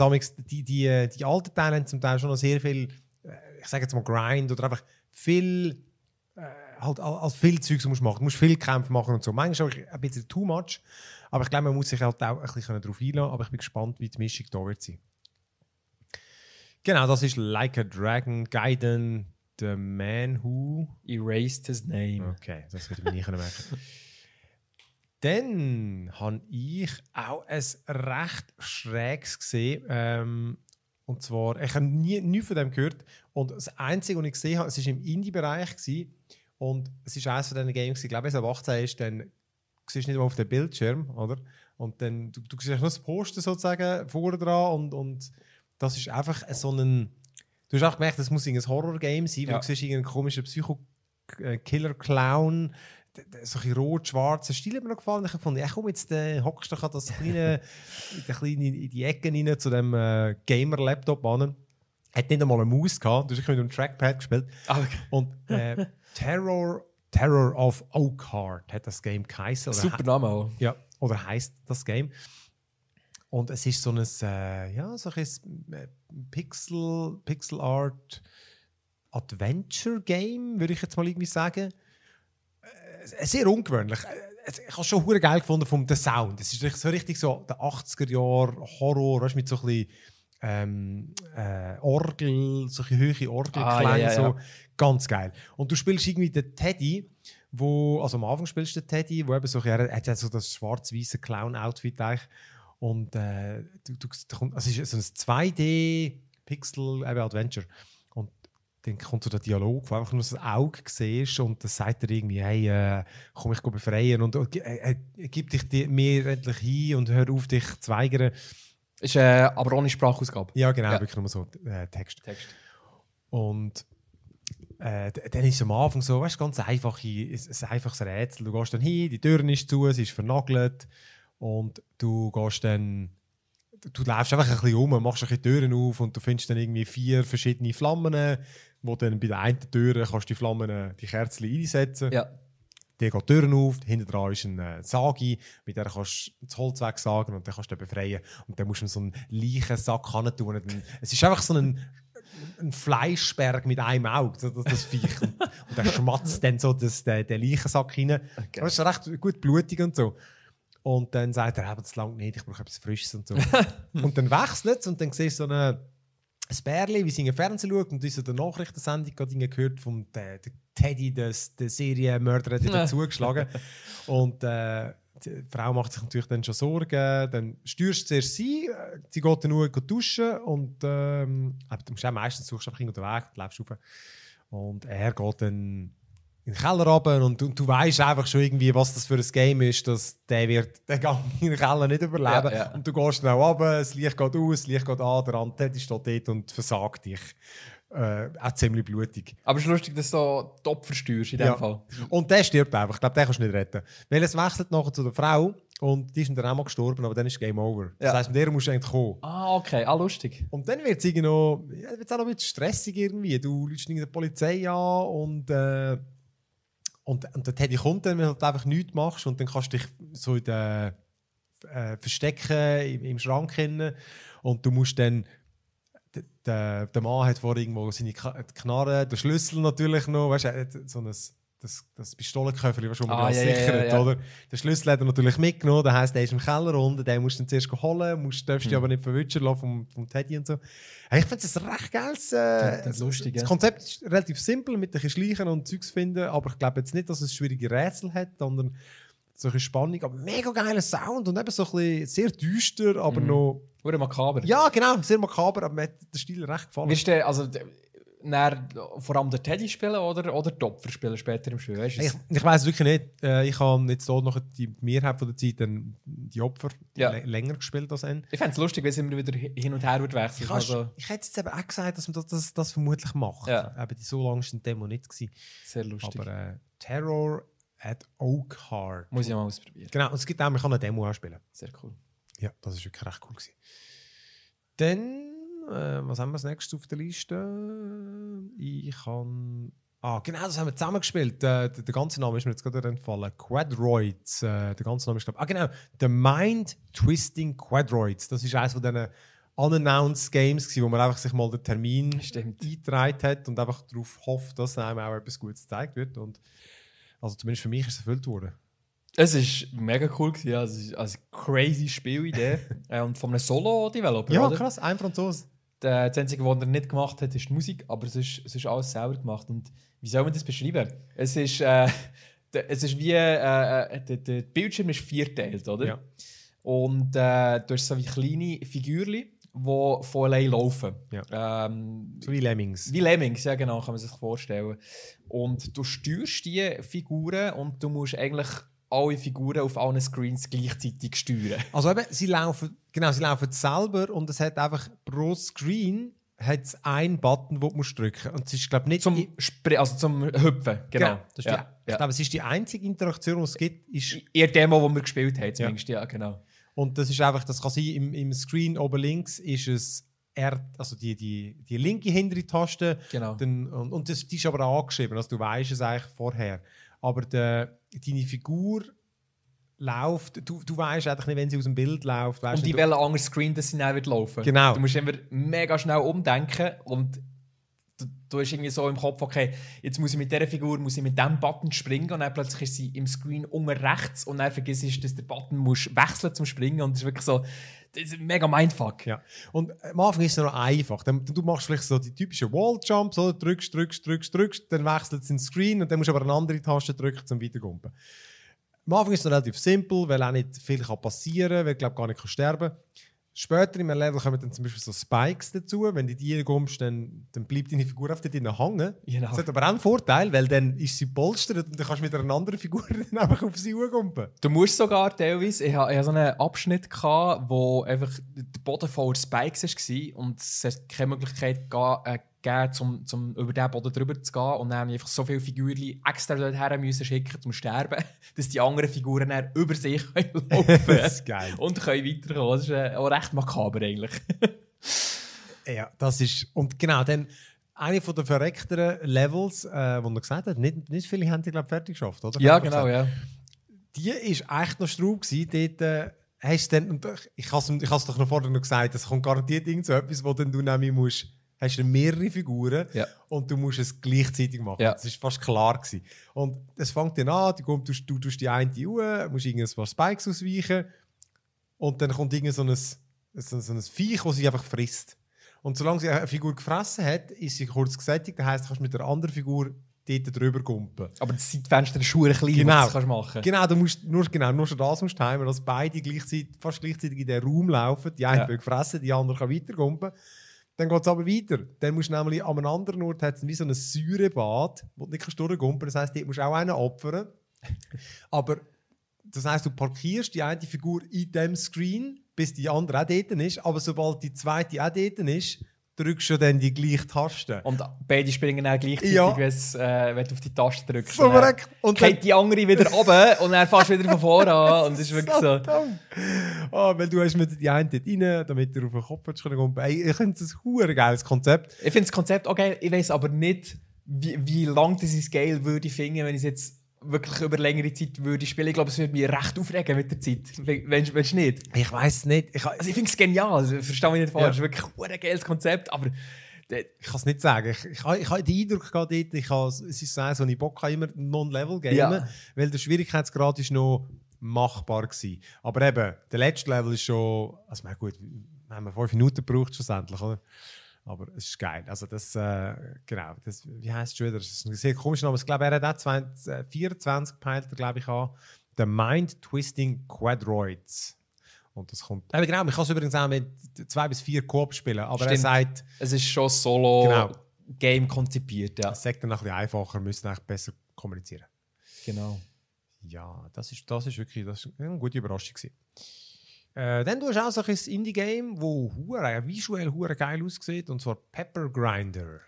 die, die, die alten Teile haben zum Teil schon noch sehr viel, äh, ich sage jetzt mal Grind oder einfach viel äh, halt als viel Zeugs musst machen. Du musst viel Kämpfe machen und so. Manchmal habe ich ein bisschen too much, aber ich glaube, man muss sich halt auch ein bisschen darauf einlassen. Aber ich bin gespannt, wie die Mischung da wird sein. Genau, das ist Like a Dragon, Gaiden, The Man Who Erased His Name. Okay, das würde ich mir nicht merken. Dann habe ich auch ein recht schräges gesehen. Ähm, und zwar, ich habe nie, nie von dem gehört. Und das Einzige, was ich gesehen habe, es war im Indie-Bereich, und es war eines von diesen Games, ich glaube, wenn es ab 18 ist, dann siehst du nicht mal auf dem Bildschirm, oder? Und dann, du, du siehst nur das Posten sozusagen vorne dran und, und das ist einfach so ein... Du hast auch gemerkt, das muss ein Horror-Game sein, weil du siehst irgendeinen komischen Psycho-Killer-Clown, äh, so ein rot-schwarzer Stil hat mir noch gefallen. Ich fand, ja komm, jetzt äh, hockst du das kleine, kleine in die Ecke rein zu dem äh, Gamer-Laptop an. Hat nicht einmal eine Maus gehabt, du hast mit einem Trackpad gespielt. Ah, okay. Und äh, Terror, Terror of Oakhart hat das Game geheißen. Super Name auch. Ja, oder heißt das Game. Und es ist so ein, äh, ja, so ein äh, Pixel, Pixel Art Adventure Game, würde ich jetzt mal irgendwie sagen. Äh, sehr ungewöhnlich. Äh, ich habe es schon geil gefunden vom Sound. Es ist so richtig so der 80er Jahr Horror, weißt, mit so ein bisschen ähm, äh, Orgel, solche hohe Orgelklänge, ah, ja, ja, so ja. ganz geil. Und du spielst irgendwie den Teddy, wo, also am Anfang spielst du den Teddy, wo eben so, er hat so das schwarz-weiße Clown-Outfit eigentlich. Und äh, du, du, also es ist so ein 2D-Pixel-Adventure. Und dann kommt so der Dialog, wo einfach nur das Auge siehst und dann sagt er irgendwie, hey, äh, komm, ich befreien und äh, äh, äh gib dich mir endlich hin und hör auf, dich zu weigern. Ist äh, aber ohne Sprachausgabe. Ja, genau, ja. wirklich nur so äh, Text. Text. Und äh, dann ist es am Anfang so, weißt du, ganz einfache, ein einfaches Rätsel. Du gehst dann hin, die Tür ist zu, sie ist vernagelt und du gehst dann, du, du läufst einfach ein bisschen um, machst ein bisschen Türen auf und du findest dann irgendwie vier verschiedene Flammen, wo dann bei der einen Tür kannst du die Flammen, äh, die Kerzen einsetzen. Ja. Die geht Türen auf, hinten dran ist eine äh, Sage, mit der kannst du das Holz wegsagen und dann kannst du den befreien. Und dann musst du so einen Leichensack hin tun. Es ist einfach so ein ein Fleischberg mit einem Auge, das, das Viech. Und, und der schmatzt dann so das, den, den Leichensack rein. Okay. Das ist recht gut blutig und so. Und dann sagt er, hey, das langt nicht, ich brauche etwas Frisches und so. und dann wechselt es und dann siehst du so eine ein Bärli, wie sie in den Fernsehen schaut und in diese Nachrichtensendung gerade gehört vom der, äh, der Teddy, der, der Serienmörder, hat dazu geschlagen. und äh, die Frau macht sich natürlich dann schon Sorgen. Dann stürzt sie erst sie, äh, sie geht dann nur duschen und ähm, du musst auch meistens suchst einfach irgendwo den Weg, läufst rauf. Und er geht dann in den Keller runter und du, du weißt einfach schon irgendwie, was das für ein Game ist, dass der wird den Gang in den Keller nicht überleben. Ja, ja. Und du gehst dann auch runter, das Licht geht aus, das Licht geht an, der Antenne ist dort und versagt dich. Äh, auch ziemlich blutig. Aber es ist lustig, dass du so die Opfer steuerst in dem ja. Fall. Und der stirbt einfach. Ich glaube, den kannst du nicht retten. Weil es wechselt nachher zu der Frau und die ist dann auch mal gestorben, aber dann ist Game Over. Das heisst, mit der musst du eigentlich kommen. Ah, okay. Ah, lustig. Und dann wird es irgendwie noch, wird's auch noch ein bisschen stressig irgendwie. Du läutst die Polizei an und... Äh, und, und dort hätte ich dann, wenn du halt einfach nichts machst und dann kannst du dich so in den, äh, verstecken im, im Schrank hin und du musst dann der, der Mann hat vor irgendwo seine Knarre, den Schlüssel natürlich noch, weißt, du, so ein das, das Pistolenköffer, was schon ah, mal ah, yeah, sichert, yeah, yeah. oder? Den Schlüssel hat er natürlich mitgenommen, das heisst, der ist im Keller unten, den musst du dann zuerst holen, musst, darfst hm. dich aber nicht verwitschen lassen vom, vom Teddy und so. Hey, ich finde es ein recht geiles äh, ja, das, das Konzept ist relativ simpel, mit ein Schleichen und Zeugs finden, aber ich glaube jetzt nicht, dass es schwierige Rätsel hat, sondern so eine Spannung, aber mega geiler Sound und eben so ein bisschen sehr düster, aber mm. noch... Oder makaber. Ja, genau, sehr makaber, aber mir hat der Stil recht gefallen. Ist der, also dann vor allem der Teddy spielen oder, oder Topfer spielen später im Spiel? Weißt du? Ich, ich weiß es wirklich nicht. Äh, ich habe jetzt so noch die Mehrheit von der Zeit dann die Opfer ja. länger gespielt als ein. Ich fände es lustig, wenn es immer wieder hin und her wird wechseln. Kannst, also. Ich hätte jetzt eben auch gesagt, dass man das, das, das vermutlich macht. Ja. Eben, so lange war die Demo nicht. Gewesen. Sehr lustig. Aber äh, Terror at Oak Heart. Muss ich mal ausprobieren. Genau, und es gibt auch, man kann eine Demo auch spielen. Sehr cool. Ja, das war wirklich recht cool. Gewesen. Dann äh, was haben wir als nächstes auf der Liste? Äh, ich kann. Ah, genau, das haben wir zusammengespielt. Äh, der, der ganze Name ist mir jetzt gerade entfallen. Quadroids. Äh, der ganze Name ist, glaube Ah, genau. The Mind Twisting Quadroids. Das ist eines von diesen unannounced Games, wo man einfach sich mal den Termin Stimmt. eingetragen hat und einfach darauf hofft, dass einem auch etwas Gutes gezeigt wird. Und also zumindest für mich ist es erfüllt worden. Es ist mega cool, gewesen, ja. es ist ein crazy Spielidee. Äh, und von einem Solo-Developer. Ja, oder? krass, ein Franzose. Äh, das Einzige, was er nicht gemacht hat, ist die Musik, aber es ist, es ist alles selber gemacht. Und wie soll man das beschreiben? Es ist, äh, es ist wie, äh, äh, der, der Bildschirm ist vierteilt, oder? Ja. Und äh, du hast so wie kleine Figürchen, die von allein laufen. Ja. Ähm, so wie Lemmings. Wie Lemmings, ja genau, kann man sich vorstellen. Und du steuerst diese Figuren und du musst eigentlich alle Figuren auf allen Screens gleichzeitig steuern. Also eben, sie laufen, genau, sie laufen selber und es hat einfach pro Screen hat es einen Button, den du drücken musst. Und es ist, glaube nicht... Zum, also zum Hüpfen, genau. Ja, genau, das ist ja, die, Ich glaube, es ist die einzige Interaktion, die es gibt. Ist Ihr Demo, die wir gespielt haben, zumindest, ja, ja genau. Und das ist einfach, das kann sein, im, im Screen oben links ist es R, also die, die, die linke hintere Taste. Genau. Dann, und, und das, die ist aber angeschrieben, also du weißt es eigentlich vorher. Aber der deine Figur läuft, du, du weißt einfach nicht, wenn sie aus dem Bild läuft. Weißt und die wollen anders Screen, dass sie nicht laufen Genau. Du musst immer mega schnell umdenken und du, du hast irgendwie so im Kopf, okay, jetzt muss ich mit dieser Figur, muss ich mit diesem Button springen und dann plötzlich ist sie im Screen unten rechts und dann vergisst du, dass der Button muss wechseln zum Springen und es ist wirklich so, das ist mega Mindfuck. Ja. Und äh, am Anfang ist es noch einfach. Dann, du machst vielleicht so die typischen Walljumps, oder? drückst, drückst, drückst, drückst, dann wechselt es ins Screen und dann musst du aber eine andere Taste drücken, um weitergumpen. Am Anfang ist es relativ simpel, weil auch nicht viel kann passieren kann, weil ich glaub, gar nicht kann sterben kann. Später im Level kommen dann zum Beispiel so Spikes dazu. Wenn du die kommst, dann, dann bleibt deine Figur auf denen hängen. Genau. Das hat aber auch einen Vorteil, weil dann ist sie polstert und dann kannst du mit einer anderen Figur dann einfach auf sie hochkumpen. Du musst sogar teilweise, ich hatte so einen Abschnitt, gehabt, wo einfach der Boden voller Spikes war und es hat keine Möglichkeit, äh, gegeben, um, über den Boden drüber zu gehen. Und dann habe einfach so viele Figuren extra dorthin müssen schicken zu Sterben, dass die anderen Figuren dann über sich laufen können. und können weiterkommen. Das ist äh, auch recht makaber eigentlich. ja, das ist... Und genau, dann Eine von den verreckteren Levels, äh, wo er gesagt hast, nicht, nicht viele haben die glaub, fertig geschafft, oder? Ja, genau, gesagt. ja. Die war echt noch straub. Dort, äh, hast dann, und ich habe es ich doch noch vorher noch gesagt, es kommt garantiert irgend so etwas, wo dann du nämlich musst hast du mehrere Figuren ja. und du musst es gleichzeitig machen. Ja. Das war fast klar. Gewesen. Und es fängt dann an, du, du, du tust die eine Uhr, musst irgendwas paar Spikes ausweichen und dann kommt irgend so ein, so, ein Viech, das sie einfach frisst. Und solange sie eine Figur gefressen hat, ist sie kurz gesättigt. Das heisst, du kannst mit der anderen Figur dort drüber gumpen. Aber das Zeitfenster ist schuhe ein genau. was du kannst machen Genau, du musst nur, genau, nur schon das musst du heimen, dass beide gleichzeitig, fast gleichzeitig in den Raum laufen. Die eine ja. wird gefressen, die andere kann weiter gumpen. Dann geht es aber weiter. Dann musst du nämlich an einem anderen Ort hat's wie so ein Säurebad, wo du nicht kannst kannst. Das heisst, dort musst du auch einen opfern. aber das heisst, du parkierst die eine Figur in dem Screen, bis die andere auch dort ist. Aber sobald die zweite auch dort ist, drückst du dann die gleiche Taste. Und beide springen dann gleichzeitig, ja. äh, wenn du auf die Taste drückst. So und dann und dann die andere wieder runter und dann fährst du wieder von vorne an. Und es ist wirklich so. Oh, weil du hast mit die einen dort rein, damit du auf den Kopf kommst. Ey, ich finde es ein geiles Konzept. Ich finde das Konzept auch geil. Ich weiß aber nicht, wie, wie lang dieses Geil würde ich finden, wenn ich es jetzt wirklich über längere Zeit würde spielen. Ich glaube, es würde mich recht aufregen mit der Zeit. Wenn du nicht. Ich weiß es nicht. Ich, also ich finde es genial. Also, Verstehe mich nicht falsch. Ja. Es ist wirklich ein geiles Konzept. Aber äh, ich kann es nicht sagen. Ich, ich, ich, habe den Eindruck gehabt, ich habe, es ist eine so ich Bock habe, immer non level game ja. weil der Schwierigkeitsgrad ist noch machbar gewesen. Aber eben, der letzte Level ist schon, also gut, haben wir fünf Minuten gebraucht schlussendlich, oder? Aber es ist geil. Also das, äh, genau, das, wie heißt es schon wieder? Das ist ein sehr komischer Name. Ich glaube, er hat auch 20, 24 peilt glaube ich, an. The Mind Twisting Quadroids. Und das kommt. Eben genau, man kann es übrigens auch mit zwei bis vier Koop spielen, aber Stimmt. er sagt. Es ist schon solo genau, Game konzipiert, ja. Es sagt dann ein bisschen einfacher, müssen eigentlich besser kommunizieren. Genau. Ja, das ist, das ist wirklich das ist eine gute Überraschung. Gewesen. Äh, dann du hast auch so ein Indie-Game, wo visuell hure geil aussieht, und zwar Pepper Grinder.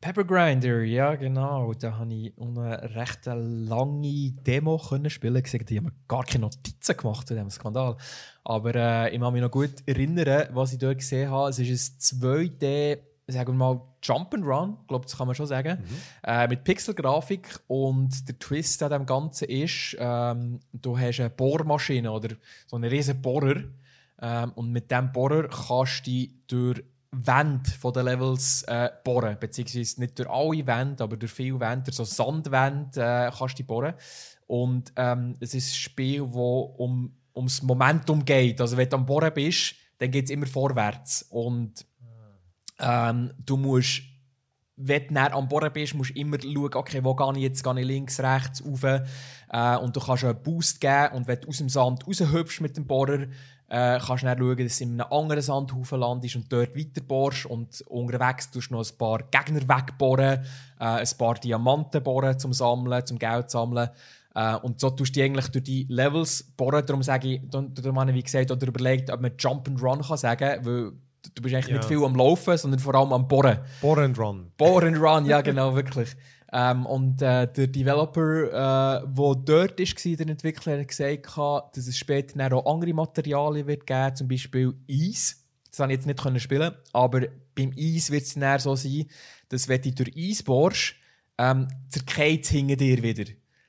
Pepper Grinder, ja genau. Da habe ich eine recht lange Demo spielen können. Die haben gar keine Notizen gemacht zu diesem Skandal. Aber äh, ich kann mich noch gut erinnern, was ich dort gesehen habe. Es ist ein 2D- sagen wir mal, Jump'n'Run, ich glaube, das kann man schon sagen, mhm. äh, mit Pixelgrafik und der Twist an dem Ganzen ist, ähm, du hast eine Bohrmaschine oder so einen riesen Bohrer ähm, und mit dem Bohrer kannst du durch Wände von den Levels äh, bohren, beziehungsweise nicht durch alle Wände, aber durch viele Wände, so Sandwände äh, kannst du bohren und ähm, es ist ein Spiel, wo um, ums Momentum geht, also wenn du am Bohren bist, dann geht es immer vorwärts und ähm, du musst, wenn du am Boden bist, musst du immer schauen, okay, wo gehe ich jetzt? Gehe ich links, rechts, rauf? Äh, und du kannst einen Boost geben und wenn du aus dem Sand raushüpfst mit dem Bohrer, äh, kannst du dann schauen, dass du in einem anderen Sandhaufen landest und dort weiterbohrst und unterwegs tust du noch ein paar Gegner wegbohren, äh, ein paar Diamanten bohren zum Sammeln, zum Geld sammeln. Äh, und so tust du eigentlich durch die Levels bohren. Darum sage ich, darum habe ich, wie gesagt, oder überlegt, ob man Jump and Run kann sagen kann, du bist eigentlich ja. nicht viel am Laufen, sondern vor allem am Bohren. Bohren and Run. Bohren and Run, ja genau, wirklich. Ähm, und äh, der Developer, der äh, dort war, der Entwickler, hat gesagt, dass es später auch andere Materialien wird geben zum Beispiel Eis. Das habe ich jetzt nicht können spielen, aber beim Eis wird es so sein, dass wenn du durch Eis bohrst, ähm, zerkehrt hinter dir wieder.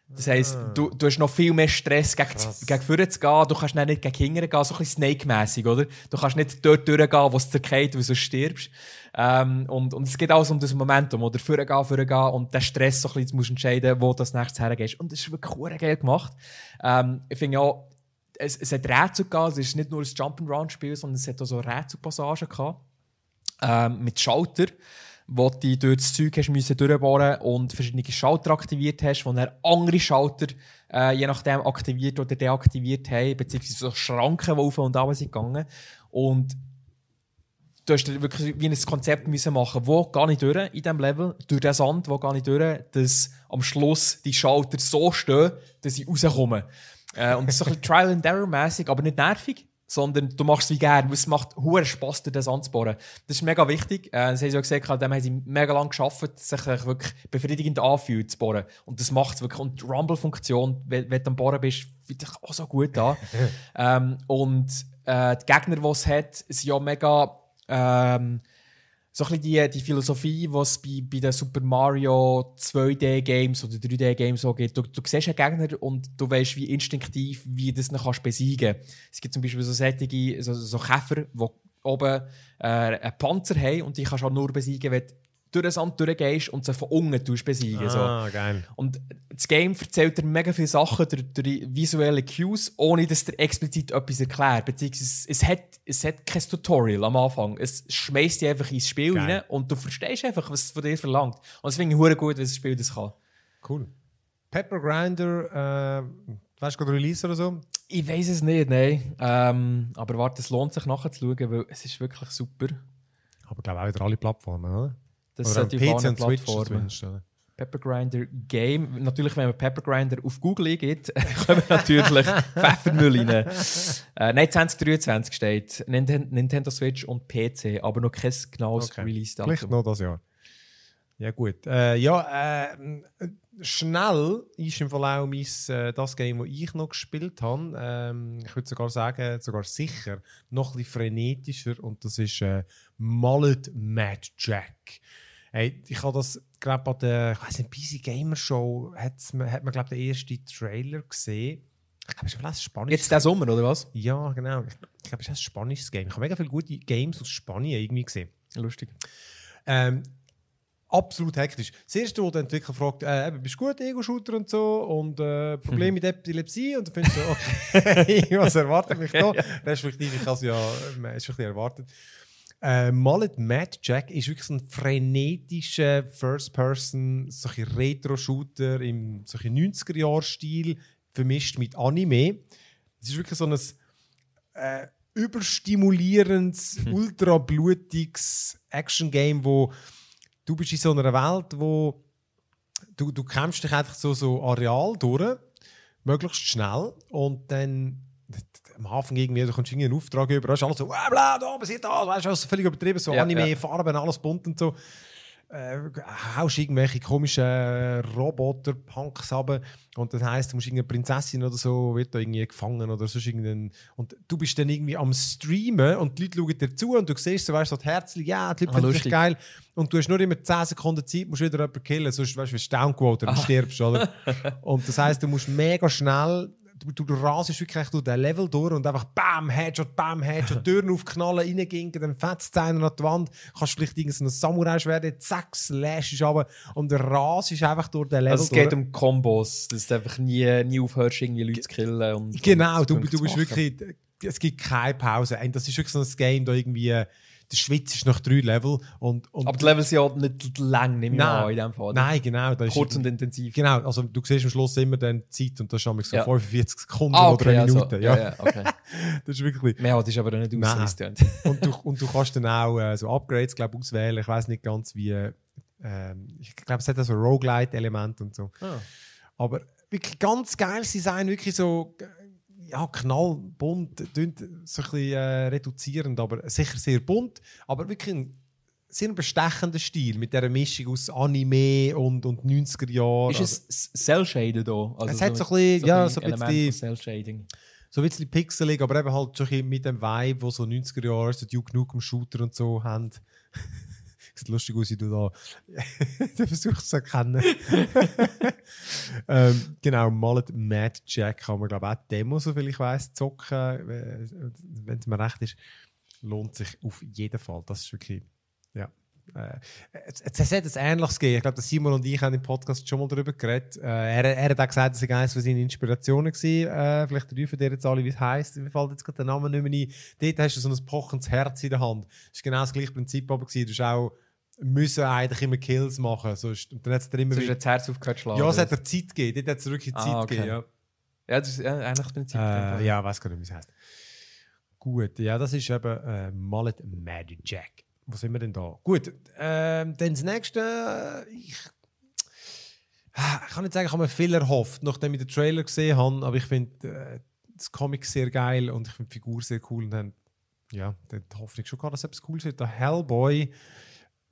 Das heisst, ah. du, du hast noch viel mehr Stress, gegen, Krass. gegen vorne zu gehen. Du kannst nicht gegen hinten gehen, so ein bisschen snake oder? Du kannst nicht dort durchgehen, wo es zerkehrt, weil du stirbst. Ähm, und, und es geht alles um das Momentum, oder? Vorne gehen, vorne gehen und den Stress so ein bisschen, musst entscheiden, wo du das nächste hergehst. Und das ist wirklich geil gemacht. Ähm, ich finde auch, es, es hat Rätsel gehabt. Es ist nicht nur ein Jump'n'Run-Spiel, sondern es hat auch so Rätselpassagen gehabt. Ähm, mit Schalter wo du durch das Zeug hast müssen durchbohren und verschiedene Schalter aktiviert hast, wo dann andere Schalter äh, je nachdem aktiviert oder deaktiviert haben, beziehungsweise so Schranken, die auf und ab sind gegangen. Und du hast wirklich wie ein Konzept müssen machen wo gar nicht durch in diesem Level, durch den Sand, wo gar nicht durch, dass am Schluss die Schalter so stehen, dass sie rauskommen. Äh, und das ist so ein bisschen trial and error mässig aber nicht nervig sondern du machst es wie gerne, weil es macht hohen Spass, dir das anzubohren. Das ist mega wichtig. Äh, das haben sie auch gesagt, dem haben sie mega lange geschafft, sich wirklich befriedigend anfühlt zu bohren. Und das macht es wirklich. Und die Rumble-Funktion, wenn, wenn, du am Bohren bist, fühlt sich auch so gut an. ähm, und äh, die Gegner, die es hat, sind ja mega... Ähm, so ein bisschen die, äh, die Philosophie, die es bei, bei den Super Mario 2D-Games oder 3D-Games so gibt. Du, du siehst einen Gegner und du weißt, wie instinktiv wie das noch kannst besiegen Es gibt zum Beispiel so, sättige, so, so Käfer, die oben äh, einen Panzer haben und die kannst du auch nur besiegen, wenn durch das Sand durchgehst und sie von unten besiegen. Ah, so. geil. Und das Game erzählt dir mega viele Sachen durch, durch visuelle Cues, ohne dass dir explizit etwas erklärt. Beziehungsweise es hat, es hat kein Tutorial am Anfang. Es schmeißt dich einfach ins Spiel geil. rein und du verstehst einfach, was es von dir verlangt. Und das finde ich gut, wenn das Spiel das kann. Cool. Pepper Grinder, äh, weißt du, gerade Release oder so? Ich weiß es nicht, nein. Ähm, aber warte, es lohnt sich nachher zu schauen, weil es ist wirklich super. Aber ich glaube auch wieder alle Plattformen, oder? Das Oder sollte auf PC allen Plattformen. Pepper Grinder Game. Natürlich, wenn man Pepper Grinder auf Google eingibt, kommen natürlich Pfeffermüll rein. Äh, nein, 2023 steht Nintendo Switch und PC, aber noch kein genaues okay. Release-Datum. Vielleicht noch das Jahr. Ja, gut. Äh, ja, äh, schnell ist im Verlauf mein, äh, das Game, das ich noch gespielt habe, ähm, ich würde sogar sagen, sogar sicher, noch ein bisschen frenetischer und das ist äh, Mallet Mad Jack. Hey, ich habe das, glaube an der, ich nicht, Busy Gamer Show hat man, glaube den ersten Trailer gesehen. Ich glaube, es ist ein spanisches Jetzt der Sommer, oder was? Ja, genau. Ich glaube, es ist ein spanisches Game. Ich habe mega viele gute Games aus Spanien irgendwie gesehen. Lustig. Ähm, absolut hektisch. Das erste, wo der Entwickler fragt, äh, bist du gut, Ego-Shooter und so, und äh, Probleme mit Epilepsie, und dann findest du, okay, was erwartet mich da? Respektive, ich habe es ja, äh, es ist ein bisschen erwartet. Äh, Mallet Mad Jack ist wirklich so ein frenetischer First-Person, solche Retro-Shooter im solche 90er-Jahr-Stil, vermischt mit Anime. Es ist wirklich so ein äh, überstimulierendes, hm. ultra-blutiges Action-Game, wo du bist in so einer Welt, wo du, du kämpfst dich einfach so, so Areal durch, möglichst schnell und dann am Hafen irgendwie, du kommst irgendwie einen Auftrag über, hast alles so, äh, bla, da passiert das, weißt du, alles völlig übertrieben, so ja, Anime, ja. Farben, alles bunt und so. Äh, haust irgendwelche komischen Roboter-Punks ab und das heisst, du musst irgendeine Prinzessin oder so, wird da irgendwie gefangen oder so. Und du bist dann irgendwie am Streamen und die Leute schauen dir zu und du siehst so, weißt du, so herzlich, ja, die Leute ah, geil und du hast nur immer 10 Sekunden Zeit, musst wieder jemanden killen, sonst weißt, wirst du downgewotet und ah. stirbst, oder? und das heisst, du musst mega schnell du, du, rasest wirklich durch den Level durch und einfach BAM, Headshot, BAM, Headshot, Türen aufknallen, reingehen, dann fetzt einer an die Wand, kannst vielleicht irgendein Samurai-Schwert, zack, slashst aber und du rasest einfach durch den Level also es durch. geht um Kombos, dass du einfach nie, nie aufhörst, irgendwie Leute zu killen. Und, genau, und du, du bist wirklich, es gibt keine Pause. Das ist wirklich so ein Game, da irgendwie die Schweiz ist nach drei Level. Und, und Aber die Level sind ja halt nicht lang, nehme ich nein, in dem Fall. Nein, genau. Kurz ist, und intensiv. Genau, also du siehst am Schluss immer dann die Zeit und das ist so ja. 45 Sekunden ah, okay, oder eine also, Minute. Ja, ja, okay. das ist wirklich... Mehr das halt ist aber nicht ausgelistet. und, du, und du kannst dann auch äh, so Upgrades glaub, auswählen. Ich weiß nicht ganz wie... Äh, ich glaube, es hat auch so Roguelite-Element und so. Ah. Aber wirklich ganz geiles Design, wirklich so ja, knallbunt, so ein bisschen äh, reduzierend, aber sicher sehr bunt, aber wirklich ein sehr bestechender Stil mit dieser Mischung aus Anime und, und 90er Jahren. Ist es also Cell-Shaded hier? Also es so hat so ein bisschen, so ja, so ein bisschen. Cell-Shading so ein bisschen pixelig, aber eben halt schon mit dem Vibe, wo so 90er Jahre so Duke Nukem Shooter und so haben. Sieht lustig aus, wie du da den Versuch zu erkennen. ähm, genau, malet Mad Jack kann man, glaube ich, auch Demos, soviel ich weiß, zocken. Wenn es mir recht ist, lohnt sich auf jeden Fall. Das ist wirklich, ja. Äh, es, es hat etwas Ähnliches gegeben. Ich glaube, Simon und ich haben im Podcast schon mal darüber geredet. Äh, er, er, hat auch gesagt, dass war eines von seinen Inspirationen. war. Äh, vielleicht rufen dir jetzt alle, wie es heisst. Mir fällt jetzt gerade der Name nicht mehr ein. Dort hast du so ein pochendes Herz in der Hand. Das war genau das gleiche Prinzip. Aber Du hast auch müssen eigentlich immer Kills machen. Sonst, und dann hat es dann immer wieder... das Herz aufgehört schlagen. Ja, es hat er Zeit gegeben. Dort hat es wirklich ah, Zeit ah, okay. gegeben, ja. Ja, das ist ja, eigentlich eine Zeit. Äh, gegeben. ja, weiß gar nicht, wie es heißt. Gut, ja, das ist eben äh, Mallet Mad Jack. Wo sind wir denn da? Gut, ähm, dann das nächste. Äh, ich, ah, ich kann nicht sagen, ich habe mir viel erhofft, nachdem ich den Trailer gesehen habe, aber ich finde äh, das Comic sehr geil und ich finde die Figur sehr cool und dann, ja, dann hoffe ich schon gar, dass etwas cool wird. Der Hellboy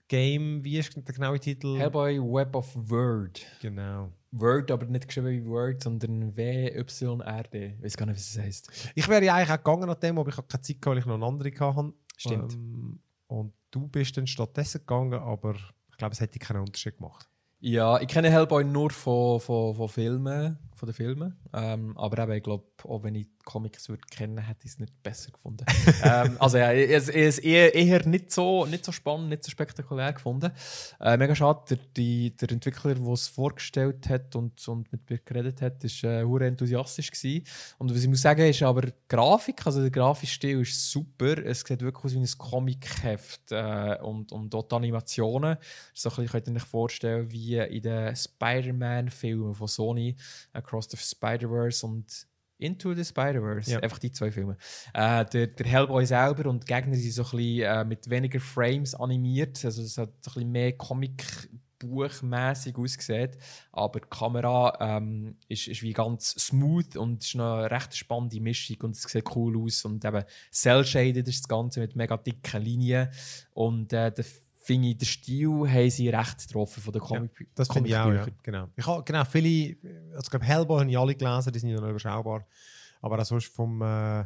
Game, wie ist der genaue Titel? Hellboy Web of Word. Genau. Word, aber nicht geschrieben wie Word, sondern W-Y-R-D. Ich weiß gar nicht, was es heisst. Ich wäre ja eigentlich auch gegangen nach dem, aber ich habe keine Zeit weil ich noch eine andere hatte. Stimmt. Ähm, und du bist dann stattdessen gegangen, aber ich glaube, es hätte keinen Unterschied gemacht. Ja, ich kenne Hellboy nur von, von, von Filmen von den Filmen. Ähm, aber eben, ich glaube, auch wenn ich die Comics würde kennen, hätte ich es nicht besser gefunden. ähm, also ja, ich habe es eher, eher, nicht, so, nicht so spannend, nicht so spektakulär gefunden. Äh, mega schade, der, der Entwickler, der es vorgestellt hat und, und mit mir geredet hat, ist äh, enthusiastisch gewesen. Und was ich muss sagen, ist aber die Grafik, also der grafische Stil ist super. Es sieht wirklich aus wie ein Comicheft äh, und, und dort Animationen. So ein bisschen, könnt ihr euch vorstellen, wie in den Spider-Man-Filmen von Sony, äh, Across the Spider-Verse und Into the Spider-Verse. Ja. Einfach die zwei Filme. Äh, der, der, Hellboy selber und die Gegner sind so ein bisschen, äh, mit weniger Frames animiert. Also es hat so ein bisschen mehr Comic- buchmäßig ausgesehen, aber die Kamera ähm, ist, ist wie ganz smooth und ist eine recht spannende Mischung und es sieht cool aus und eben cell-shaded ist das Ganze mit mega dicken Linien und äh, der finde ich, den Stil haben sie recht getroffen von den Comic ja, Das finde ich auch, ja. Genau. Ich habe genau viele, also, ich glaube, Hellboy habe ich alle gelesen, die sind ja noch überschaubar. Aber auch sonst vom, äh,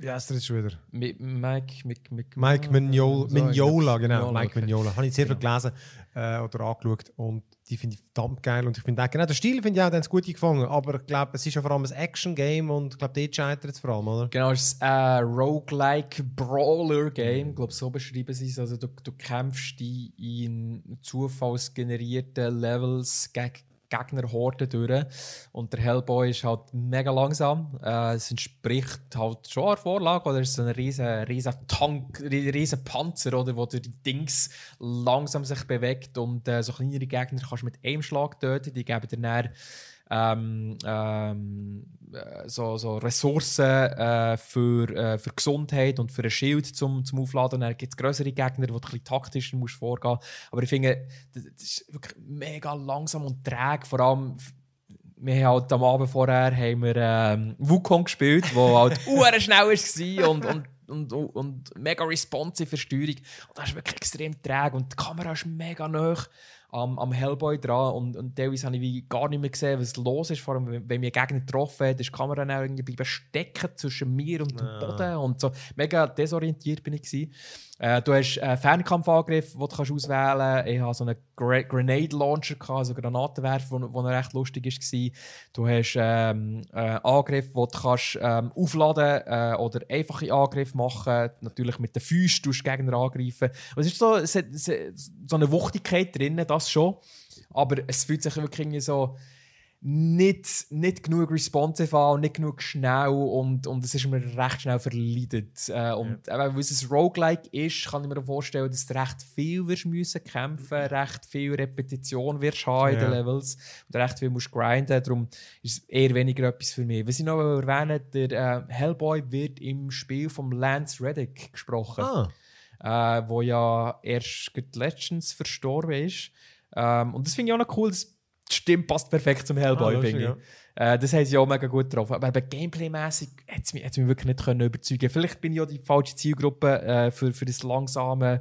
wie heißt er jetzt schon wieder? Mike, Mike, Mike, Mike Mignola, Mignola genau. Mignola, Mike okay. Mignola. Habe ich sehr genau. viel gelesen äh, oder angeschaut und die finde ich verdammt geil. Und ich finde auch, genau, der Stil finde ich auch, den gut gefangen. Aber ich glaube, es ist ja vor allem ein Action-Game und ich glaube, dort scheitert es vor allem, oder? Genau, es ist ein Roguelike-Brawler-Game, ich glaube, so beschreiben sie es. Also, du, du kämpfst in zufallsgenerierten Levels gegen Gegnerhorde durch. Und der Hellboy ist halt mega langsam. Äh, es entspricht halt schon einer Vorlage oder es ist so ein riesen, riesen Tank, riesen Panzer, oder, wo die Dings langsam sich bewegt und äh, so kleinere Gegner kannst du mit einem Schlag töten. Die geben dir dann ähm, ähm, äh, so, so Ressourcen äh, für, äh, für Gesundheit und für ein Schild zum, zum Aufladen. Dann gibt es größere Gegner, wo du ein bisschen taktischer musst vorgehen musst. Aber ich finde, das, das ist wirklich mega langsam und träge. Vor allem, wir haben halt am Abend vorher haben wir, ähm, Wukong gespielt, wo halt uhr schnell war und, und und, und mega responsive Steuerung. Und das ist wirklich extrem träge und die Kamera ist mega nah am, am Hellboy dran und, und teilweise habe ich wie gar nicht mehr gesehen, was los ist, vor allem wenn wir Gegner getroffen hat, ist die Kamera dann irgendwie bleiben stecken zwischen mir und dem ja. Ah. Boden und so. Mega desorientiert bin ich gewesen. Äh, du hast einen äh, Fernkampfangriff, den du kannst auswählen kannst. Ich hatte so einen Gra Grenade Launcher, also Granatenwerfer, der recht lustig war. Du hast ähm, einen äh, Angriff, den du kannst, ähm, aufladen äh, oder einfache Angriffe machen Natürlich mit den Füßen tust du Gegner angreifen. es ist so, es hat so eine Wuchtigkeit drin, das schon. Aber es fühlt sich wirklich irgendwie so nicht, nicht genug responsive an und nicht genug schnell und, und es ist mir recht schnell verleidet. Äh, und ja. weil es ein Roguelike ist, kann ich mir vorstellen, dass du recht viel wirst müssen kämpfen, mhm. recht viel Repetition wirst haben in den Levels und recht viel musst grinden, darum ist es eher weniger etwas für mich. Was ich noch erwähnen der äh, Hellboy wird im Spiel von Lance Reddick gesprochen, ah. äh, wo ja erst Legends verstorben ist. Ähm, und das finde ich auch noch cool, dass die passt perfekt zum Hellboy, ah, finde ich. Ja. Äh, das haben sie auch mega gut getroffen. Aber eben gameplay mäßig hat es mich, mich wirklich nicht können überzeugen Vielleicht bin ich ja die falsche Zielgruppe äh, für, für das langsame,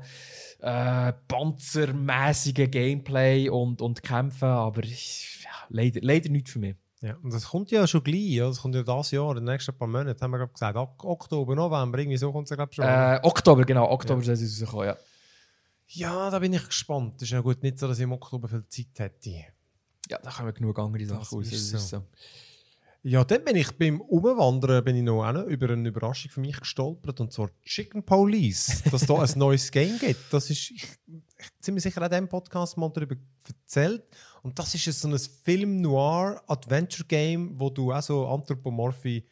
äh, panzermäßige Gameplay und, und Kämpfen, aber ich, ja, leider, leider nichts für mich. Ja, und das kommt ja schon gleich, ja. das kommt ja das Jahr, in den nächsten paar Monaten, haben wir gerade gesagt, ok Oktober, November, irgendwie so kommt es glaube schon. Äh, Oktober, genau, Oktober ja. soll es ja. Ja, da bin ich gespannt. Das ist ja gut, nicht so, dass ich im Oktober viel Zeit hätte. Ja, da kommen genug andere Sachen raus. Ist so. so. Ja, dann bin ich beim Umwandern bin ich noch eine, über eine Überraschung für mich gestolpert und zwar Chicken Police, dass da ein neues Game gibt. Das ist ich, ich ziemlich sicher auch diesem Podcast mal darüber erzählt und das ist so ein Film Noir Adventure Game, wo du auch so anthropomorphe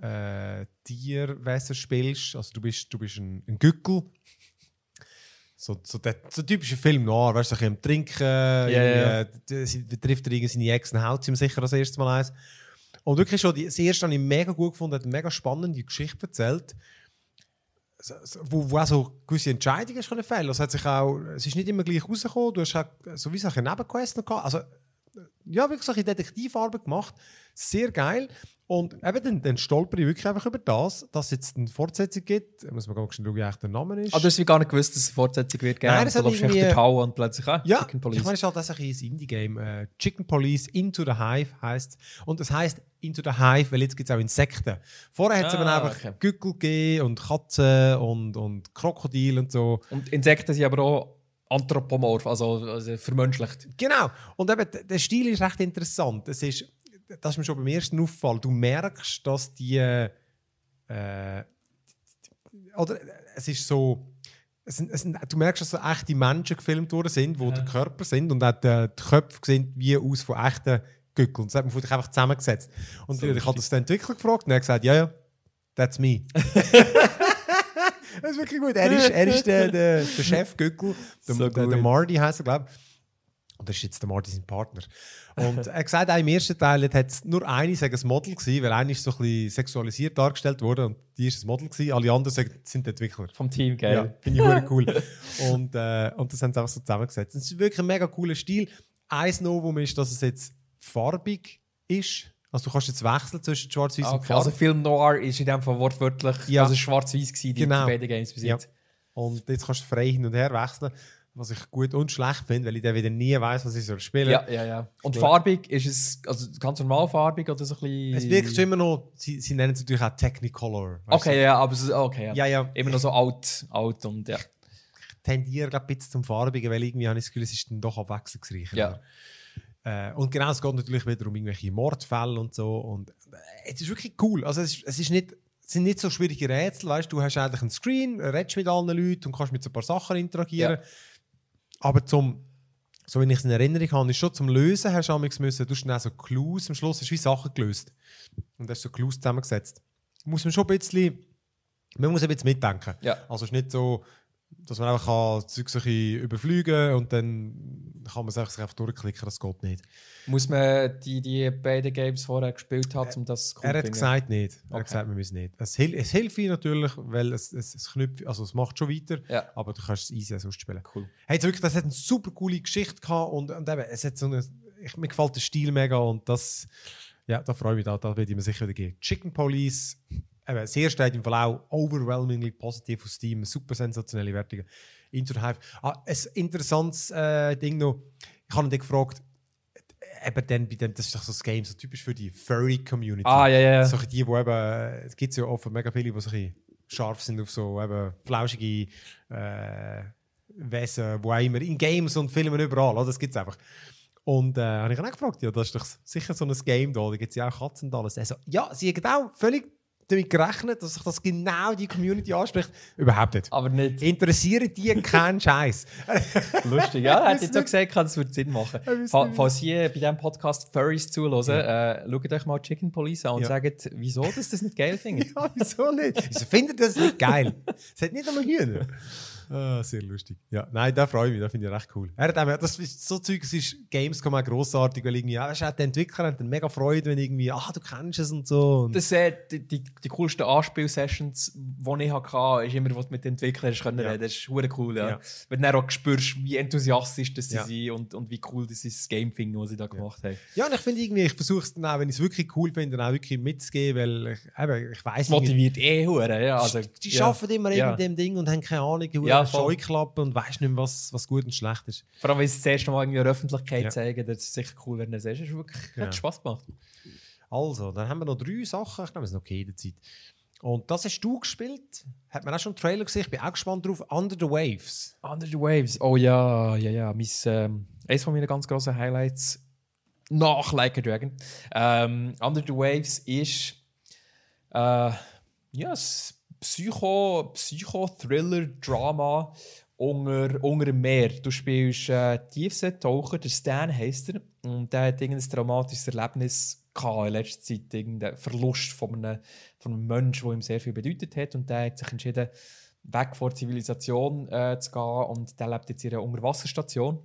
äh, Tierwesen spielst. Also du bist du bist ein, ein Gückel so, so, der, so typischer Film noir, weißt du, im Trinken, yeah, yeah. Äh, trifft er seine Ex und haut ihm sicher das erste Mal eins. Und wirklich schon, die, das erste habe ich mega gut gefunden, hat eine mega spannende Geschichte erzählt, wo, wo auch so gewisse Entscheidungen schon fehlen. Es, also hat sich auch, es ist nicht immer gleich rausgekommen, du hast auch wie eine Nebenquest noch gehabt. Also, äh, ja, wirklich solche Detektivarbeit gemacht. Sehr geil. Und eben, dann, dann stolper ich wirklich einfach über das, dass es jetzt eine Fortsetzung gibt. Da muss man ganz schauen, wie der Name ist. Aber ah, du hast gar nicht gewusst, dass es eine Fortsetzung wird geben. Nein, das hat irgendwie... Der Tau und plötzlich, ah, ja, Chicken Police. ich meine, es ist halt das ein Indie-Game. Äh, Chicken Police Into the Hive heisst Und es heisst Into the Hive, weil jetzt gibt es auch Insekten. Vorher hat es ah, aber einfach okay. Gückel gegeben und Katzen und, und Krokodile und so. Und Insekten sind aber auch anthropomorph, also, also vermenschlicht. Genau. Und eben, der Stil ist recht interessant. Es ist das ist mir schon beim ersten Auffall, du merkst, dass die, äh, oder es ist so, es sind, es sind, du merkst, dass so echte Menschen gefilmt worden sind, wo ja. der Körper sind und auch die, äh, die Köpfe sind wie aus von echten Gückeln. Das hat man von einfach zusammengesetzt. Und so ich habe das den Entwickler gefragt und er hat gesagt, ja, ja, that's me. das ist wirklich gut. Er ist, er ist der, der, der Chef Gückel, der, so der, der Marty heißt er, glaube ich oder ist jetzt der Martin sein Partner? Und er hat gesagt, auch im ersten Teil hat es nur eine sagen, ein Model gewesen, weil eine ist so ein bisschen sexualisiert dargestellt worden und die ist das Model gewesen, alle anderen sind Entwickler. Vom Team, gell? Ja, finde ich wirklich cool. Und, äh, und das haben sie einfach so zusammengesetzt. Es ist wirklich ein mega cooler Stil. Eins Novum ist, dass es jetzt farbig ist. Also du kannst jetzt wechseln zwischen Schwarz-Weiß okay. und Farbe. Also Film Noir ist in dem Fall wortwörtlich ja. also schwarz-weiß gewesen, die genau. beiden Games besitzt. Ja. Und jetzt kannst du frei hin und her wechseln was ich gut und schlecht finde, weil ich dann wieder nie weiß, was ich soll spielen soll. Ja, ja, ja. Und farbig ist es, also ganz normal farbig oder so ein bisschen. Es wirkt schon immer noch, sie, sie nennen es natürlich auch Technicolor. Okay, ja, aber es, okay, ja. ja, ja. Immer noch so alt, alt und ja. Ich tendiere glaub, ein bisschen zum Farbigen, weil irgendwie habe ich das Gefühl, es ist dann doch abwechslungsreicher. Ja. Äh, und genau, es geht natürlich wieder um irgendwelche Mordfälle und so. Und äh, es ist wirklich cool. Also, es ist, es ist nicht sind nicht so schwierige Rätsel, weißt du, hast eigentlich einen Screen, redest mit allen Leuten und kannst mit so ein paar Sachen interagieren. Ja. Aber zum, so wie ich es in Erinnerung habe, ist schon zum Lösen hast du müssen, du hast dann so Clues, am Schluss hast wie Sachen gelöst. Und hast so Clues zusammengesetzt. Muss man schon ein bisschen, man muss ein bisschen mitdenken. Ja. Also es ist nicht so, dass man einfach Zeug so ein überfliegen und dann kann man sich einfach durchklicken, das geht nicht. Muss man die, die beiden Games vorher gespielt haben, äh, um das zu cool Er hat gesagt nicht. Er okay. gesagt, wir müssen nicht. Es, hilft, es hilft natürlich, weil es, es, es knüpft, also es macht schon weiter, ja. aber du kannst es easy sonst spielen. Cool. Hey, wirklich, das hat eine super coole Geschichte gehabt und, und eben, es hat so eine, ich, mir gefällt der Stil mega und das, ja, da freue ich mich auch, da werde ich mir sicher wieder gehen. Chicken Police eben, sehr steht im Verlauf overwhelmingly positiv auf Steam, super sensationelle Wertungen. Into the Hive. Ah, ein interessantes äh, Ding noch. Ich habe dich gefragt, äh, eben dann bei dem, das ist doch so ein Game, so typisch für die Furry-Community. Ah, ja, ja. Yeah. die, die eben, äh, es gibt ja offen mega viele, die so ein scharf sind auf so eben flauschige äh, Wesen, wo auch immer, in Games und Filmen überall, oder? das gibt es einfach. Und äh, habe ich ihn auch gefragt, ja, das ist doch sicher so ein Game da, da gibt es ja auch Katzen und alles. Also, ja, sie haben auch völlig damit gerechnet, dass sich das genau die Community anspricht? Überhaupt nicht. Aber nicht. Interessieren die keinen Scheiß. Lustig, ja. Hätte ich so gesagt, kann es würde Sinn machen. Falls ihr bei diesem Podcast Furries zuhören, ja. äh, schaut euch mal Chicken Police an und ja. sagt, wieso dass das nicht geil findet. ja, wieso nicht? Wieso findet das nicht geil? Es hat nicht einmal Hühner. Ah, sehr lustig. Ja, nein, da freue ich mich, da finde ich recht cool. Er hat auch, das ist so Zeug, es ist Gamescom auch grossartig, weil irgendwie, weißt, die Entwickler haben dann mega Freude, wenn irgendwie, ah, du kennst es und so. Und das sind äh, die, die, die coolsten Anspiel-Sessions, die ich hatte, ist immer, was du mit den Entwicklern hast können ja. reden. Das ist hure cool, ja. ja. Wenn du dann auch spürst, wie enthusiastisch das sie sind und, und wie cool das ist, das Game finden, was sie da gemacht ja. haben. Ja, und ich finde irgendwie, ich versuche es dann auch, wenn ich es wirklich cool finde, dann auch wirklich mitzugeben, weil ich, ich weiss. Das motiviert eh hure, ja. Also, die, die ja. arbeiten immer eben mit dem Ding und haben keine Ahnung, ja ja, Scheuklappen und weißt nicht mehr, was, was gut und schlecht ist. Vor allem, wenn sie es das erste Mal in der Öffentlichkeit ja. zeigen, das ist sicher cool, wenn du es siehst. wirklich, ja. hat Spass gemacht. Also, dann haben wir noch drei Sachen. Ich glaube, es ist noch okay Zeit. Und das hast du gespielt. Hat man auch schon einen Trailer gesehen? Ich bin auch gespannt drauf. Under the Waves. Under the Waves. Oh ja, ja, ja. Mein, ähm, eines meiner ganz grossen Highlights nach Like a Dragon. Ähm, Under the Waves ist. Äh, ja, es Psycho, Psycho-Thriller, Drama unter, unter dem Meer. Du spielst äh, Tiefseetaucher, der Stan heisst er, und der hat irgendein traumatisches Erlebnis in letzter Zeit, irgendeinen Verlust von einem, von einem Menschen, der ihm sehr viel bedeutet hat, und der hat sich entschieden, weg vor die Zivilisation äh, zu gehen und der lebt jetzt in einer Unterwasserstation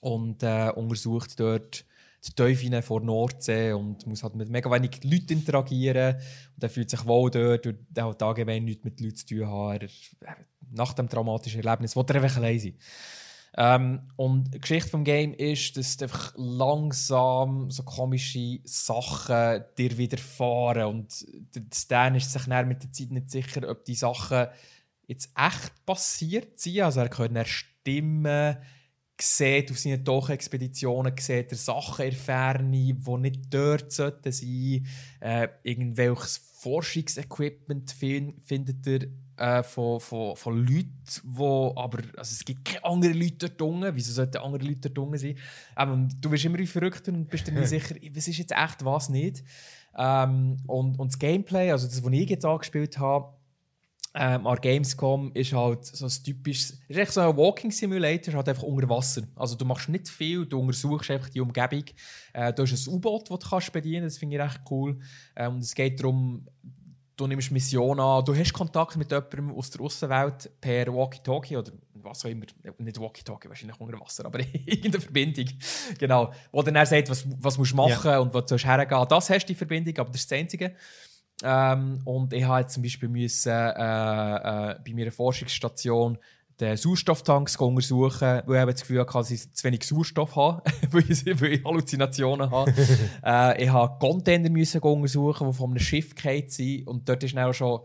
und äh, untersucht dort die Teufel vor Nordsee und muss halt mit mega wenig Leuten interagieren. Und er fühlt sich wohl dort und er hat allgemein nichts mit Leuten zu tun haben. nach dem traumatischen Erlebnis wo er einfach allein sein. Ähm, und die Geschichte des Game ist, dass einfach langsam so komische Sachen dir widerfahren und Stan ist sich mit der Zeit nicht sicher, ob die Sachen jetzt echt passiert sind. Also er hört Stimmen, sieht auf seinen Doch-Expeditionen, sieht er Sachen in Ferne, die nicht dort sollten sein. Äh, irgendwelches Forschungsequipment fin findet er äh, von, von, von Leuten, wo, aber also es gibt keine anderen Leute dort unten. Wieso sollten andere Leute dort unten sein? Ähm, du bist immer verrückter und bist dir nicht sicher, was ist jetzt echt, was nicht. Ähm, und, und das Gameplay, also das, was ich jetzt angespielt habe, ähm, an Gamescom ist halt so ein typisches, ist echt so ein Walking Simulator, halt einfach unter Wasser. Also du machst nicht viel, du untersuchst einfach die Umgebung. Äh, du hast ein U-Boot, das du kannst bedienen, das finde ich echt cool. Ähm, es geht darum, du nimmst Mission an, du hast Kontakt mit jemandem aus der Außenwelt per Walkie-Talkie oder was auch immer, äh, nicht Walkie-Talkie, wahrscheinlich unter Wasser, aber irgendeine Verbindung, genau, wo dann er sagt, was, was musst du machen ja. und wo du hergehen Das hast du die Verbindung, aber das ist das Einzige. Ähm, und ich habe zum Beispiel müssen, äh, äh, bei meiner Forschungsstation den Sauerstofftanks untersuchen, weil ich das Gefühl hatte, dass ich zu wenig Sauerstoff habe, weil, ich, weil ich Halluzinationen habe. äh, ich habe Container müssen untersuchen, die von einem Schiff gefallen sind. Und dort ist dann auch schon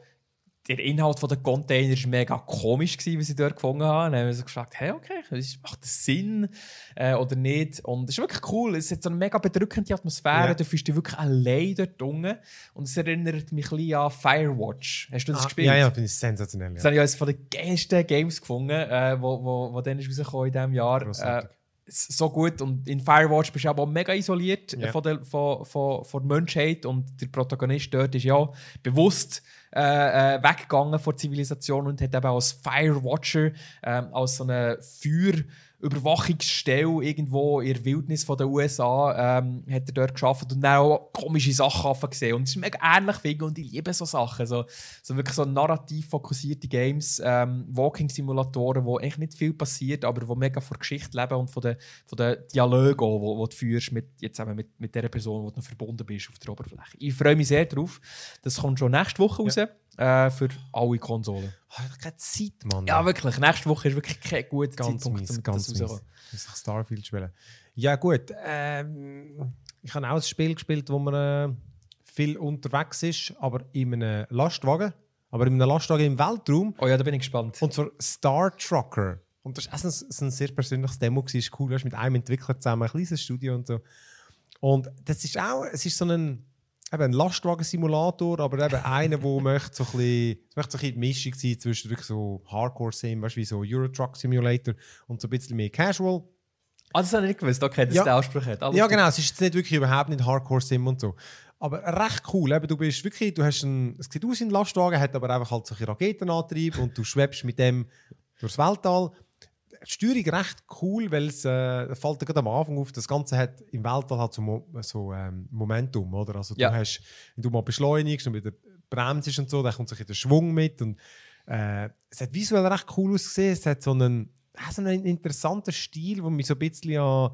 der Inhalt der Container war mega komisch, wie was ich dort gefunden habe. Dann haben wir so gefragt, hey, okay, macht das Sinn äh, oder nicht? Und es ist wirklich cool. Es hat so eine mega bedrückende Atmosphäre. Ja. Du fühlst dich wirklich allein dort unten. Und es erinnert mich ein bisschen an Firewatch. Hast du das ah, gespielt? Ja, ja, finde ich sensationell. Ja. Das habe ich als von den geilsten Games gefunden, äh, wo, wo, wo dann in diesem Jahr. Äh, so gut und in Firewatch bist du aber auch mega isoliert ja. Äh, von, der, von, von, von der Menschheit und der Protagonist dort ist ja bewusst äh, äh, weggegangen von Zivilisation und hat eben als Firewatcher, äh, als so eine Feuer Überwachungsstelle irgendwo in der Wildnis von der USA ähm, hat er dort geschafft und dann auch komische Sachen gesehen und es ist mega ähnlich wegen und ich liebe so Sachen so, so wirklich so narrativ fokussierte Games ähm, Walking Simulatoren wo eigentlich nicht viel passiert aber wo mega von Geschichte leben und von den von den Dialogen wo, wo du führst mit jetzt eben mit mit der Person wo du verbunden bist auf der Oberfläche ich freue mich sehr drauf das kommt schon nächste Woche raus. Ja. Äh, für alle Konsolen. Oh, ich habe keine Zeit, Mann. Ja, wirklich. Nächste Woche ist wirklich kein guter ganz Zeitpunkt, mies, um ganz das rauszuholen. Muss Starfield spielen. Ja gut, ähm, ich habe auch ein Spiel gespielt, wo man äh, viel unterwegs ist, aber in einem Lastwagen. Aber in einem Lastwagen im Weltraum. Oh ja, da bin ich gespannt. Und zwar Star Trucker. Und das war ein, ein sehr persönliches Demo, war cool, du hast mit einem Entwickler zusammen, ein kleines Studio und so. Und das ist auch, es ist so ein eben ein Lastwagen-Simulator, aber eben einer, der möchte so ein bisschen, möchte so die Mischung sein zwischen wirklich so Hardcore-Sim, weißt wie so Euro Truck Simulator und so ein bisschen mehr Casual. Ah, das habe ich nicht gewusst, okay, dass ja. der Ausspruch hat. Alles ja, genau, es ist jetzt nicht wirklich überhaupt nicht Hardcore-Sim und so. Aber recht cool, eben, du bist wirklich, du hast ein, es sieht aus wie ein Lastwagen, hat aber einfach halt so ein Raketenantrieb und du schwebst mit dem durchs Weltall. Steuerung recht cool, weil es äh, fällt gerade am Anfang auf, das Ganze hat im Weltall hat so, Mo so ähm, Momentum, oder? Also du ja. hast, wenn du mal beschleunigst und wieder bremst und so, dann kommt sich der Schwung mit und äh, es hat visuell recht cool ausgesehen. Es hat so einen, so einen interessanten Stil, der mich so ein bisschen an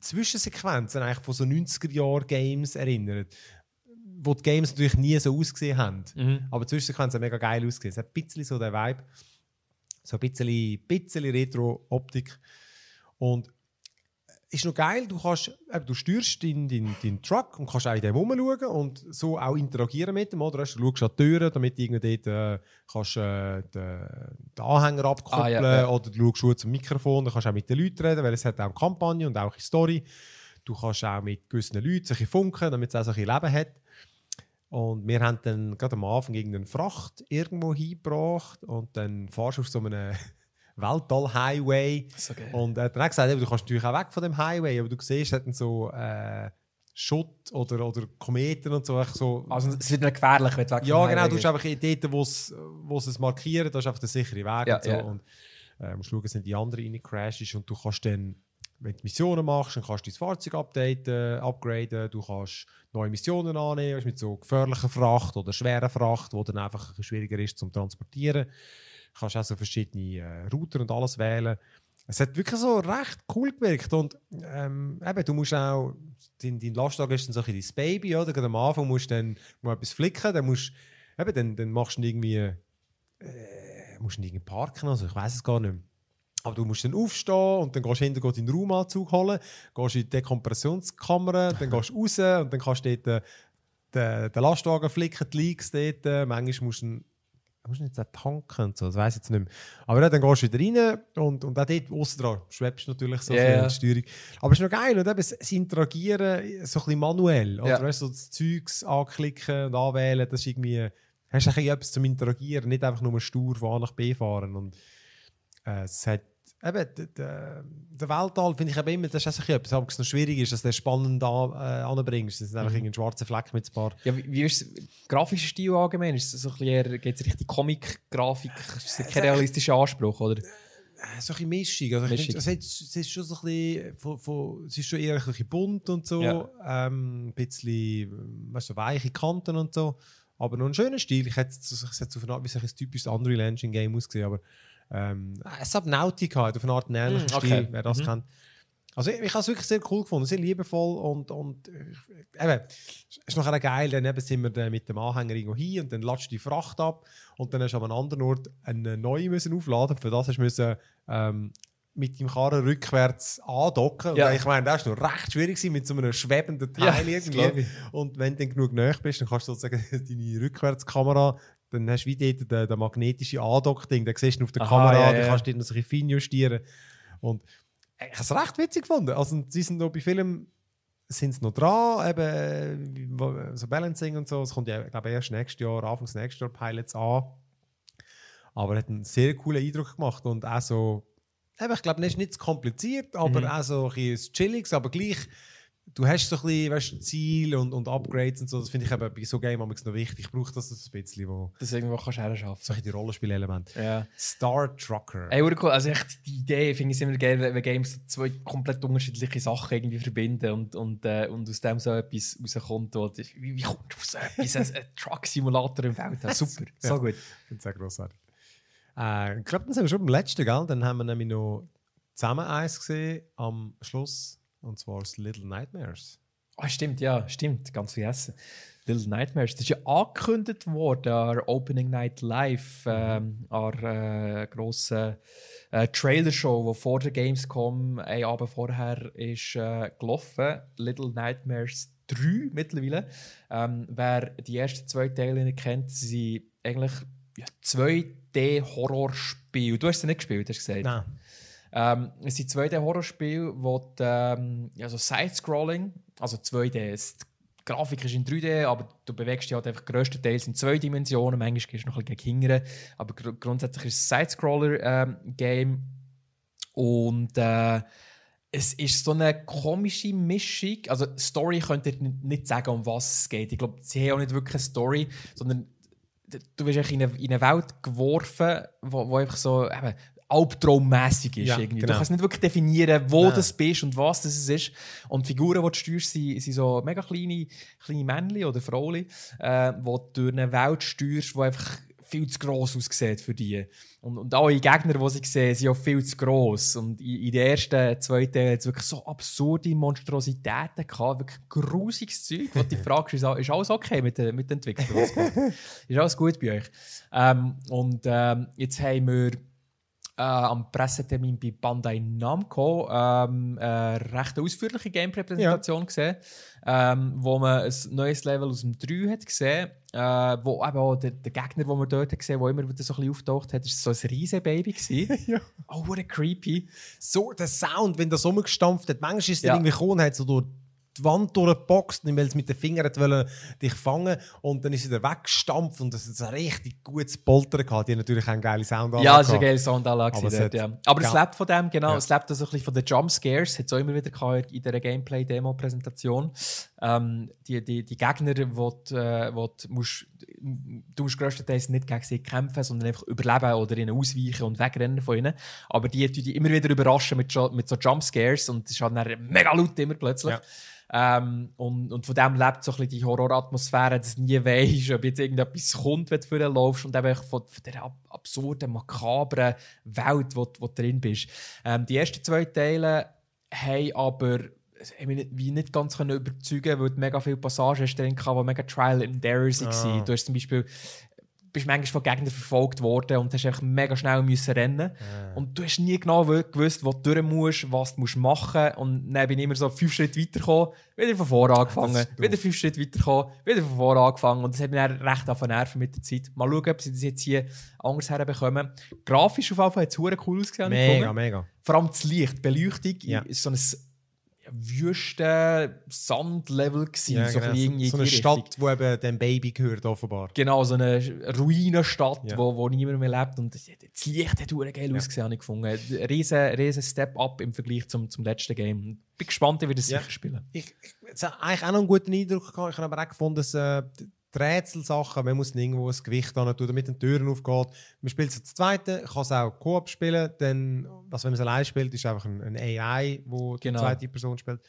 Zwischensequenzen eigentlich von so 90er-Jahr-Games erinnert wo die Games natürlich nie so ausgesehen haben. Mhm. Aber Zwischensequenzen haben mega geil ausgesehen. Es hat ein bisschen so der Vibe. So ein bisschen, bisschen Retro-Optik. Und äh, ist noch geil, du, kannst, äh, du steuerst deinen dein, dein Truck und kannst auch in dem rumschauen und so auch interagieren mit dem. Oder? Du schaust an die Türen, damit du dort, äh, kannst, äh, den, den Anhänger abkoppeln ah, ja, ja. oder du schaust zum Mikrofon, dann kannst auch mit den Leuten reden, weil es hat auch eine Kampagne und auch eine Story. Du kannst auch mit gewissen Leuten solche funken, damit es auch ein Leben hat. Und wir haben dann gerade am Anfang irgendeinen Fracht irgendwo hingebracht und dann fahrst du auf so einem Weltall-Highway. So und er dann auch gesagt, du kannst natürlich auch weg von dem Highway, aber du siehst, es hat dann so... Äh, Schutt oder, oder Kometen und so. so. Also es wird nicht gefährlich, wenn du weg Ja, genau, du hast einfach eh dort, wo sie es markieren, da ist einfach der sichere Weg. Ja, und so. ja. und äh, musst schauen, sind die anderen reingecrashed und du kannst dann wenn du Missionen machst, dann kannst du dein Fahrzeug updaten, äh, upgraden, du kannst neue Missionen annehmen, mit so gefährlicher Fracht oder schwerer Fracht, die dann einfach schwieriger ist zum Transportieren. Du kannst auch so verschiedene äh, Router und alles wählen. Es hat wirklich so recht cool gewirkt und ähm, eben, du musst auch, dein, dein Lastwagen ist dann so ein bisschen dein Baby, oder? am Anfang musst du dann mal etwas flicken, dann musst eben, dann, dann machst du irgendwie, äh, musst du irgendwie parken, also ich weiß es gar nicht mehr aber du musst dann aufstehen und dann gehst du hinterher deinen Raumanzug holen, gehst in die Dekompressionskammer, dann gehst du raus und dann kannst du dort äh, den, den Lastwagen flicken, die Leaks dort. Äh. Manchmal musst du musst nicht tanken und so, das weiß ich jetzt nicht mehr. Aber ja, dann gehst du wieder rein und, und auch dort aussen dran schwebst natürlich so yeah. viel die Steuerung. Aber es ist noch geil, und eben, das Interagieren so ein bisschen manuell. Oder yeah. weißt, so das Zeugs anklicken und anwählen, das ist irgendwie, hast du ein bisschen etwas zum Interagieren, nicht einfach nur stur von A nach B fahren. Und äh, es hat Eben, der, der Weltall finde ich immer, das ist etwas, aber es noch schwierig ist, dass du spannend an, äh, anbringst. Das ist einfach mhm. irgendein schwarzer Fleck mit ein paar... Ja, wie, wie ist der grafische Stil allgemein? Ist so geht es richtig Comic-Grafik? Ist es kein äh, realistischer Anspruch, oder? Äh, so ein Mischung. Also Mischung. es, also ist schon so ein bisschen, von, von, es ist schon eher ein bisschen bunt und so, ja. ähm, ein bisschen, weißt du, weiche Kanten und so, aber noch einen schönen Stil. Ich hätte, es hat so wie ein typisches Unreal Engine Game ausgesehen, aber ähm, Subnautica hat auf eine Art ähnlichen mm, okay. Stil, wer das mhm. kennt. Also ich, ich habe es wirklich sehr cool gefunden, sehr liebevoll und, und äh, eben, ist nachher geil, dann eben sind wir dann mit dem Anhänger irgendwo hin und dann latscht die Fracht ab und dann hast du an einem anderen Ort eine neue müssen aufladen, für das hast du müssen, ähm, mit dem Karren rückwärts andocken. Ja. Ich meine, das ist noch recht schwierig mit so einem schwebenden Teil ja, irgendwie. Und wenn du dann genug näher bist, dann kannst du sozusagen deine Rückwärtskamera dann hast du wie dort den, den magnetischen Andock-Ding, dann siehst du auf der Aha, Kamera, ja, ja. dann kannst du dort noch ein bisschen feinjustieren. Und ich habe es recht witzig gefunden. Also sie sind noch bei Filmen sind noch dran, eben so Balancing und so. Es kommt ja, glaube ich, erst nächstes Jahr, Anfangs nächstes Jahr Pilots an. Aber hat einen sehr coolen Eindruck gemacht und auch so, eben, ich glaube, nicht, nicht zu kompliziert, aber mhm. auch so ein bisschen Chilliges, aber gleich du hast so ein bisschen weißt, Ziele und, und Upgrades und so, das finde ich eben bei so Game noch wichtig. Ich brauche das ein bisschen. Wo das irgendwo kannst du herschaffen. Solche Rollenspielelemente. Ja. Star Trucker. Ey, cool. Also echt, die Idee finde ich immer geil, wenn Games zwei komplett unterschiedliche Sachen irgendwie verbinden und, und, äh, und aus dem so etwas rauskommt. Wo, wie, wie kommt du so etwas? ein, ein Truck-Simulator im Feld. super, ja. so gut. Ich finde es sehr grossartig. Äh, ich glaube, dann sind wir schon beim letzten, gell? Dann haben wir nämlich noch zusammen eins gesehen am Schluss und zwar das Little Nightmares. Ah, stimmt, ja, stimmt, ganz vergessen. Little Nightmares, das ist ja angekündigt worden an Opening Night Live, mhm. ähm, an äh, grossen äh, Trailer-Show, die vor der Gamescom ein Abend vorher ist äh, gelaufen. Little Nightmares 3 mittlerweile. Ähm, wer die ersten zwei Teile nicht kennt, sind eigentlich ja, 2D-Horrorspiele. Du hast sie nicht gespielt, hast du gesagt? Nein. Ähm, es ein 2D-Horrorspiele, wo die, ähm, also Side-Scrolling, also 2D, die Grafik ist in 3D, aber du bewegst dich halt einfach größtenteils in zwei Dimensionen. Manchmal gehst du noch ein bisschen gegen hinten, aber gr grundsätzlich ist es ein Side-Scroller-Game. Ähm, und äh, es ist so eine komische Mischung. Also, Story könnt ihr nicht sagen, um was es geht. Ich glaube, sie haben auch nicht wirklich eine Story, sondern du wirst in in eine Welt geworfen, wo, wo einfach so eben, albtraummässig ist. Ja, irgendwie. Genau. Du kannst nicht wirklich definieren, wo Nein. das bist und was das ist. Und die Figuren, die du steuerst, sind, sind so mega kleine, kleine Männchen oder Frauen, äh, die durch eine Welt steuerst, die einfach viel zu gross aussieht für dich. Und, und alle Gegner, die sie sehen, sind auch viel zu gross. Und in, in den ersten zweiten Teilen hat es wirklich so absurde Monstrositäten gehabt, wirklich grusiges Zeug, wo die fragst, ist, ist alles okay mit, der, mit der Entwicklung? ist alles gut bei euch? Ähm, und ähm, jetzt haben wir äh, am Pressetermin bei Bandai Namco ähm, äh, eine recht ausführliche Gameplay-Präsentation ja. gesehen, ähm, wo man ein neues Level aus dem 3 hat gesehen äh, wo eben auch der, der Gegner, den man dort gesehen hat, der immer wieder so ein bisschen auftaucht hat, war so ein Riesenbaby. ja. Oh, what creepy. So, der Sound, wenn das rumgestampft hat, manchmal ist der ja. irgendwie gekommen, hat so durch die Wand durchgeboxt, weil es mit den Fingern wollte, dich fangen Und dann ist sie wieder weggestampft und es hat ein richtig gutes Poltern gehabt. Die hat natürlich einen geilen Sound Ja, es war eine geile Soundanlage. aber, es ja. aber es lebt von dem, genau. Ja. Es lebt auch so ein bisschen von den Jumpscares. Hat es auch immer wieder gehabt in dieser Gameplay-Demo-Präsentation ähm, die, die, die Gegner, wo du, äh, wo du, du musst grösstenteils nicht gegen sie kämpfen, sondern einfach überleben oder ihnen ausweichen und wegrennen von ihnen. Aber die die dich immer wieder überraschen mit, mit so Jumpscares und es ist halt dann mega laut immer plötzlich. Ja. Ähm, und, und, von dem lebt so ein bisschen die Horroratmosphäre, dass du nie weißt, ob jetzt irgendetwas kommt, wenn du vorher laufst und eben von, von der ab absurden, makabren Welt, wo, wo du drin bist. Ähm, die ersten zwei Teile haben aber mich wie nicht ganz können überzeugen weil du mega viele Passagen hast drin hatten, die mega Trial and Error waren. Ah. Du hast zum Beispiel bist manchmal von Gegnern verfolgt worden und hast einfach mega schnell müssen rennen ja. Ah. und du hast nie genau gewusst, wo du durch musst, was du machen musst und dann bin ich immer so fünf Schritte weitergekommen, wieder von vorne ah, angefangen, wieder fünf Schritte weitergekommen, wieder von vorne angefangen und das hat mich dann recht auf nerven mit der Zeit. Mal schauen, ob sie das jetzt hier anders herbekommen. Grafisch auf jeden Fall hat es cool ausgesehen. Mega, mega. Vor allem das Licht, die Beleuchtung ja. ist so ein wüsten Sandlevel gewesen. Ja, so, genau. so, so eine Stadt, wo eben dem Baby gehört, offenbar. Genau, so eine Ruinenstadt, ja. wo, wo niemand mehr lebt. Und das, das Licht hat auch geil ja. ausgesehen, habe ich gefunden. Riesen, riesen Step-Up im Vergleich zum, zum letzten Game. Bin gespannt, wie das ja. sicher spielen. Ich, ich, es hat eigentlich auch noch einen guten Eindruck gehabt. Ich habe aber auch gefunden, dass äh, Rätselsachen, man muss irgendwo ein Gewicht hin tun, damit die Türen aufgeht. Man spielt es als zweiten, kann es auch Koop spielen, denn was, wenn man es allein spielt, ist einfach ein, ein AI, wo die genau. zweite Person spielt.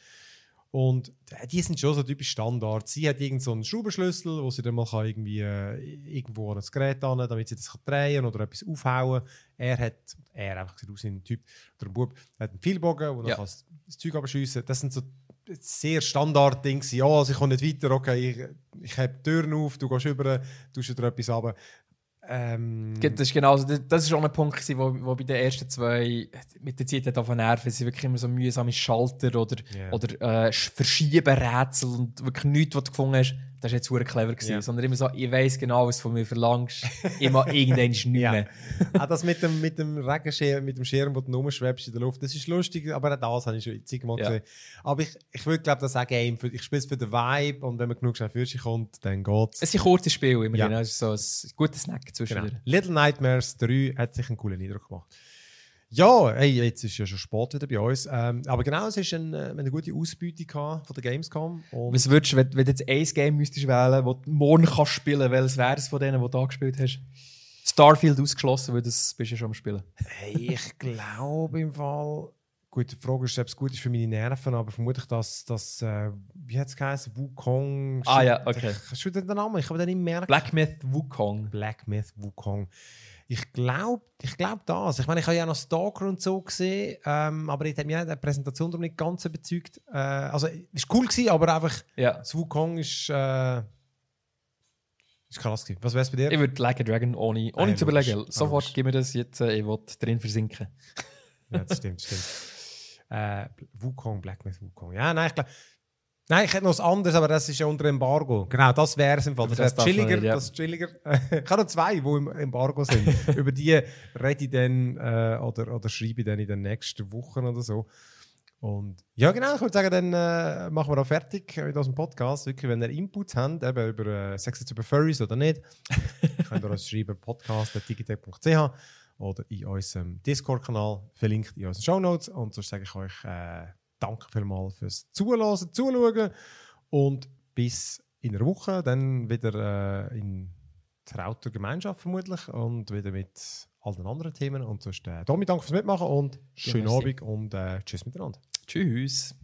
Und äh, die sind schon so typisch Standard. Sie hat irgendeinen so Schraubenschlüssel, wo sie dann mal kann irgendwie äh, irgendwo an das Gerät an, damit sie das kann drehen oder etwas aufhauen. Er hat, er einfach gesagt, aus ein Typ oder ein Bub, hat einen Vielbogen, wo ja. er kann das Zeug abschiessen. Das sind so sehr Standardding. Ja, also ich komme nicht weiter, okay, ich, ich habe die Türen auf, du gehst über, du dir etwas runter. Ähm, das ist genau, also das ist auch ein Punkt, gewesen, wo, wo bei den ersten zwei mit der Zeit hat auf Nerven sind wirklich immer so mühsame Schalter oder yeah. oder äh, Verschieberätsel und wirklich nichts, was du gefunden hast das war jetzt super clever, gewesen, ja. sondern immer so, ich weiß genau, was du von mir verlangst, immer irgendwann nicht mehr. ja. Auch das mit dem, mit dem Regenschirm, mit dem Schirm, wo du rumschwebst in der Luft, das ist lustig, aber auch das habe ich schon zigmal ja. gesehen. Aber ich, ich würde glaube das auch Game, ich spiele es für den Vibe und wenn man genug schnell für sich kommt, dann geht's. Es ist ein kurzes Spiel immerhin, ja. also so ein guter Snack zwischendurch. Genau. Little Nightmares 3 hat sich einen coolen Eindruck gemacht. Ja, hey, jetzt ist ja schon Sport wieder bei uns. Ähm, aber genau, es ist ein, äh, eine gute Ausbeute von der Gamescom. Und Was würdest du, wenn, wenn du jetzt ein Game müsstest wählen das du morgen kannst spielen welches wäre es von denen, die du da gespielt hast? Starfield ausgeschlossen, weil das bist ja schon am Spielen. Hey, ich glaube im Fall. Gut, die Frage ist, ob es gut ist für meine Nerven, aber vermutlich, dass das, äh, wie hat es geheißen, Wukong. Ah ja, okay. Kannst du den Namen? Ich habe den nicht merken. Black Myth Wukong. Black Myth Wukong. Ich glaube ich glaub das. Ich meine, ich habe ja noch Stalker und so gesehen, ähm, aber ich habe mich der Präsentation darum nicht ganz überzeugt. Äh, also, es war cool, gewesen, aber einfach, ja. das Wukong ist, äh, ist krass. Gewesen. Was wär's bei dir? Ich würde Like a Dragon ohne, ohne Nein, zu überlegen. Lust. Sofort geben wir das jetzt, äh, ich will drin versinken. ja, das stimmt, das stimmt. Äh, Wukong, Black Myth Wukong. Ja, nein, ich glaube, Nein, ich hätte noch was anderes, aber das ist ja unter Embargo. Genau, das wäre es im Fall. Das, das chilliger. ja. das chilliger. ich habe noch zwei, die im Embargo sind. Über die rede ich dann äh, oder, oder schreibe ich dann in den nächsten Wochen oder so. Und ja, genau, ich würde sagen, dann äh, machen wir auch fertig mit unserem Podcast. Wirklich, wenn ihr Inputs habt, eben über äh, Sex jetzt über Furries oder nicht, könnt ihr uns schreiben, podcast.digitech.ch oder in unserem Discord-Kanal, verlinkt in unseren Show Notes. Und sonst sage ich euch, äh, Danke vielmals fürs Zuhören, Zuschauen und bis in einer Woche, dann wieder äh, in trauter Gemeinschaft vermutlich und wieder mit allen anderen Themen. Und sonst, äh, Domi, danke fürs Mitmachen und schönen ja, Abend und äh, tschüss miteinander. Tschüss.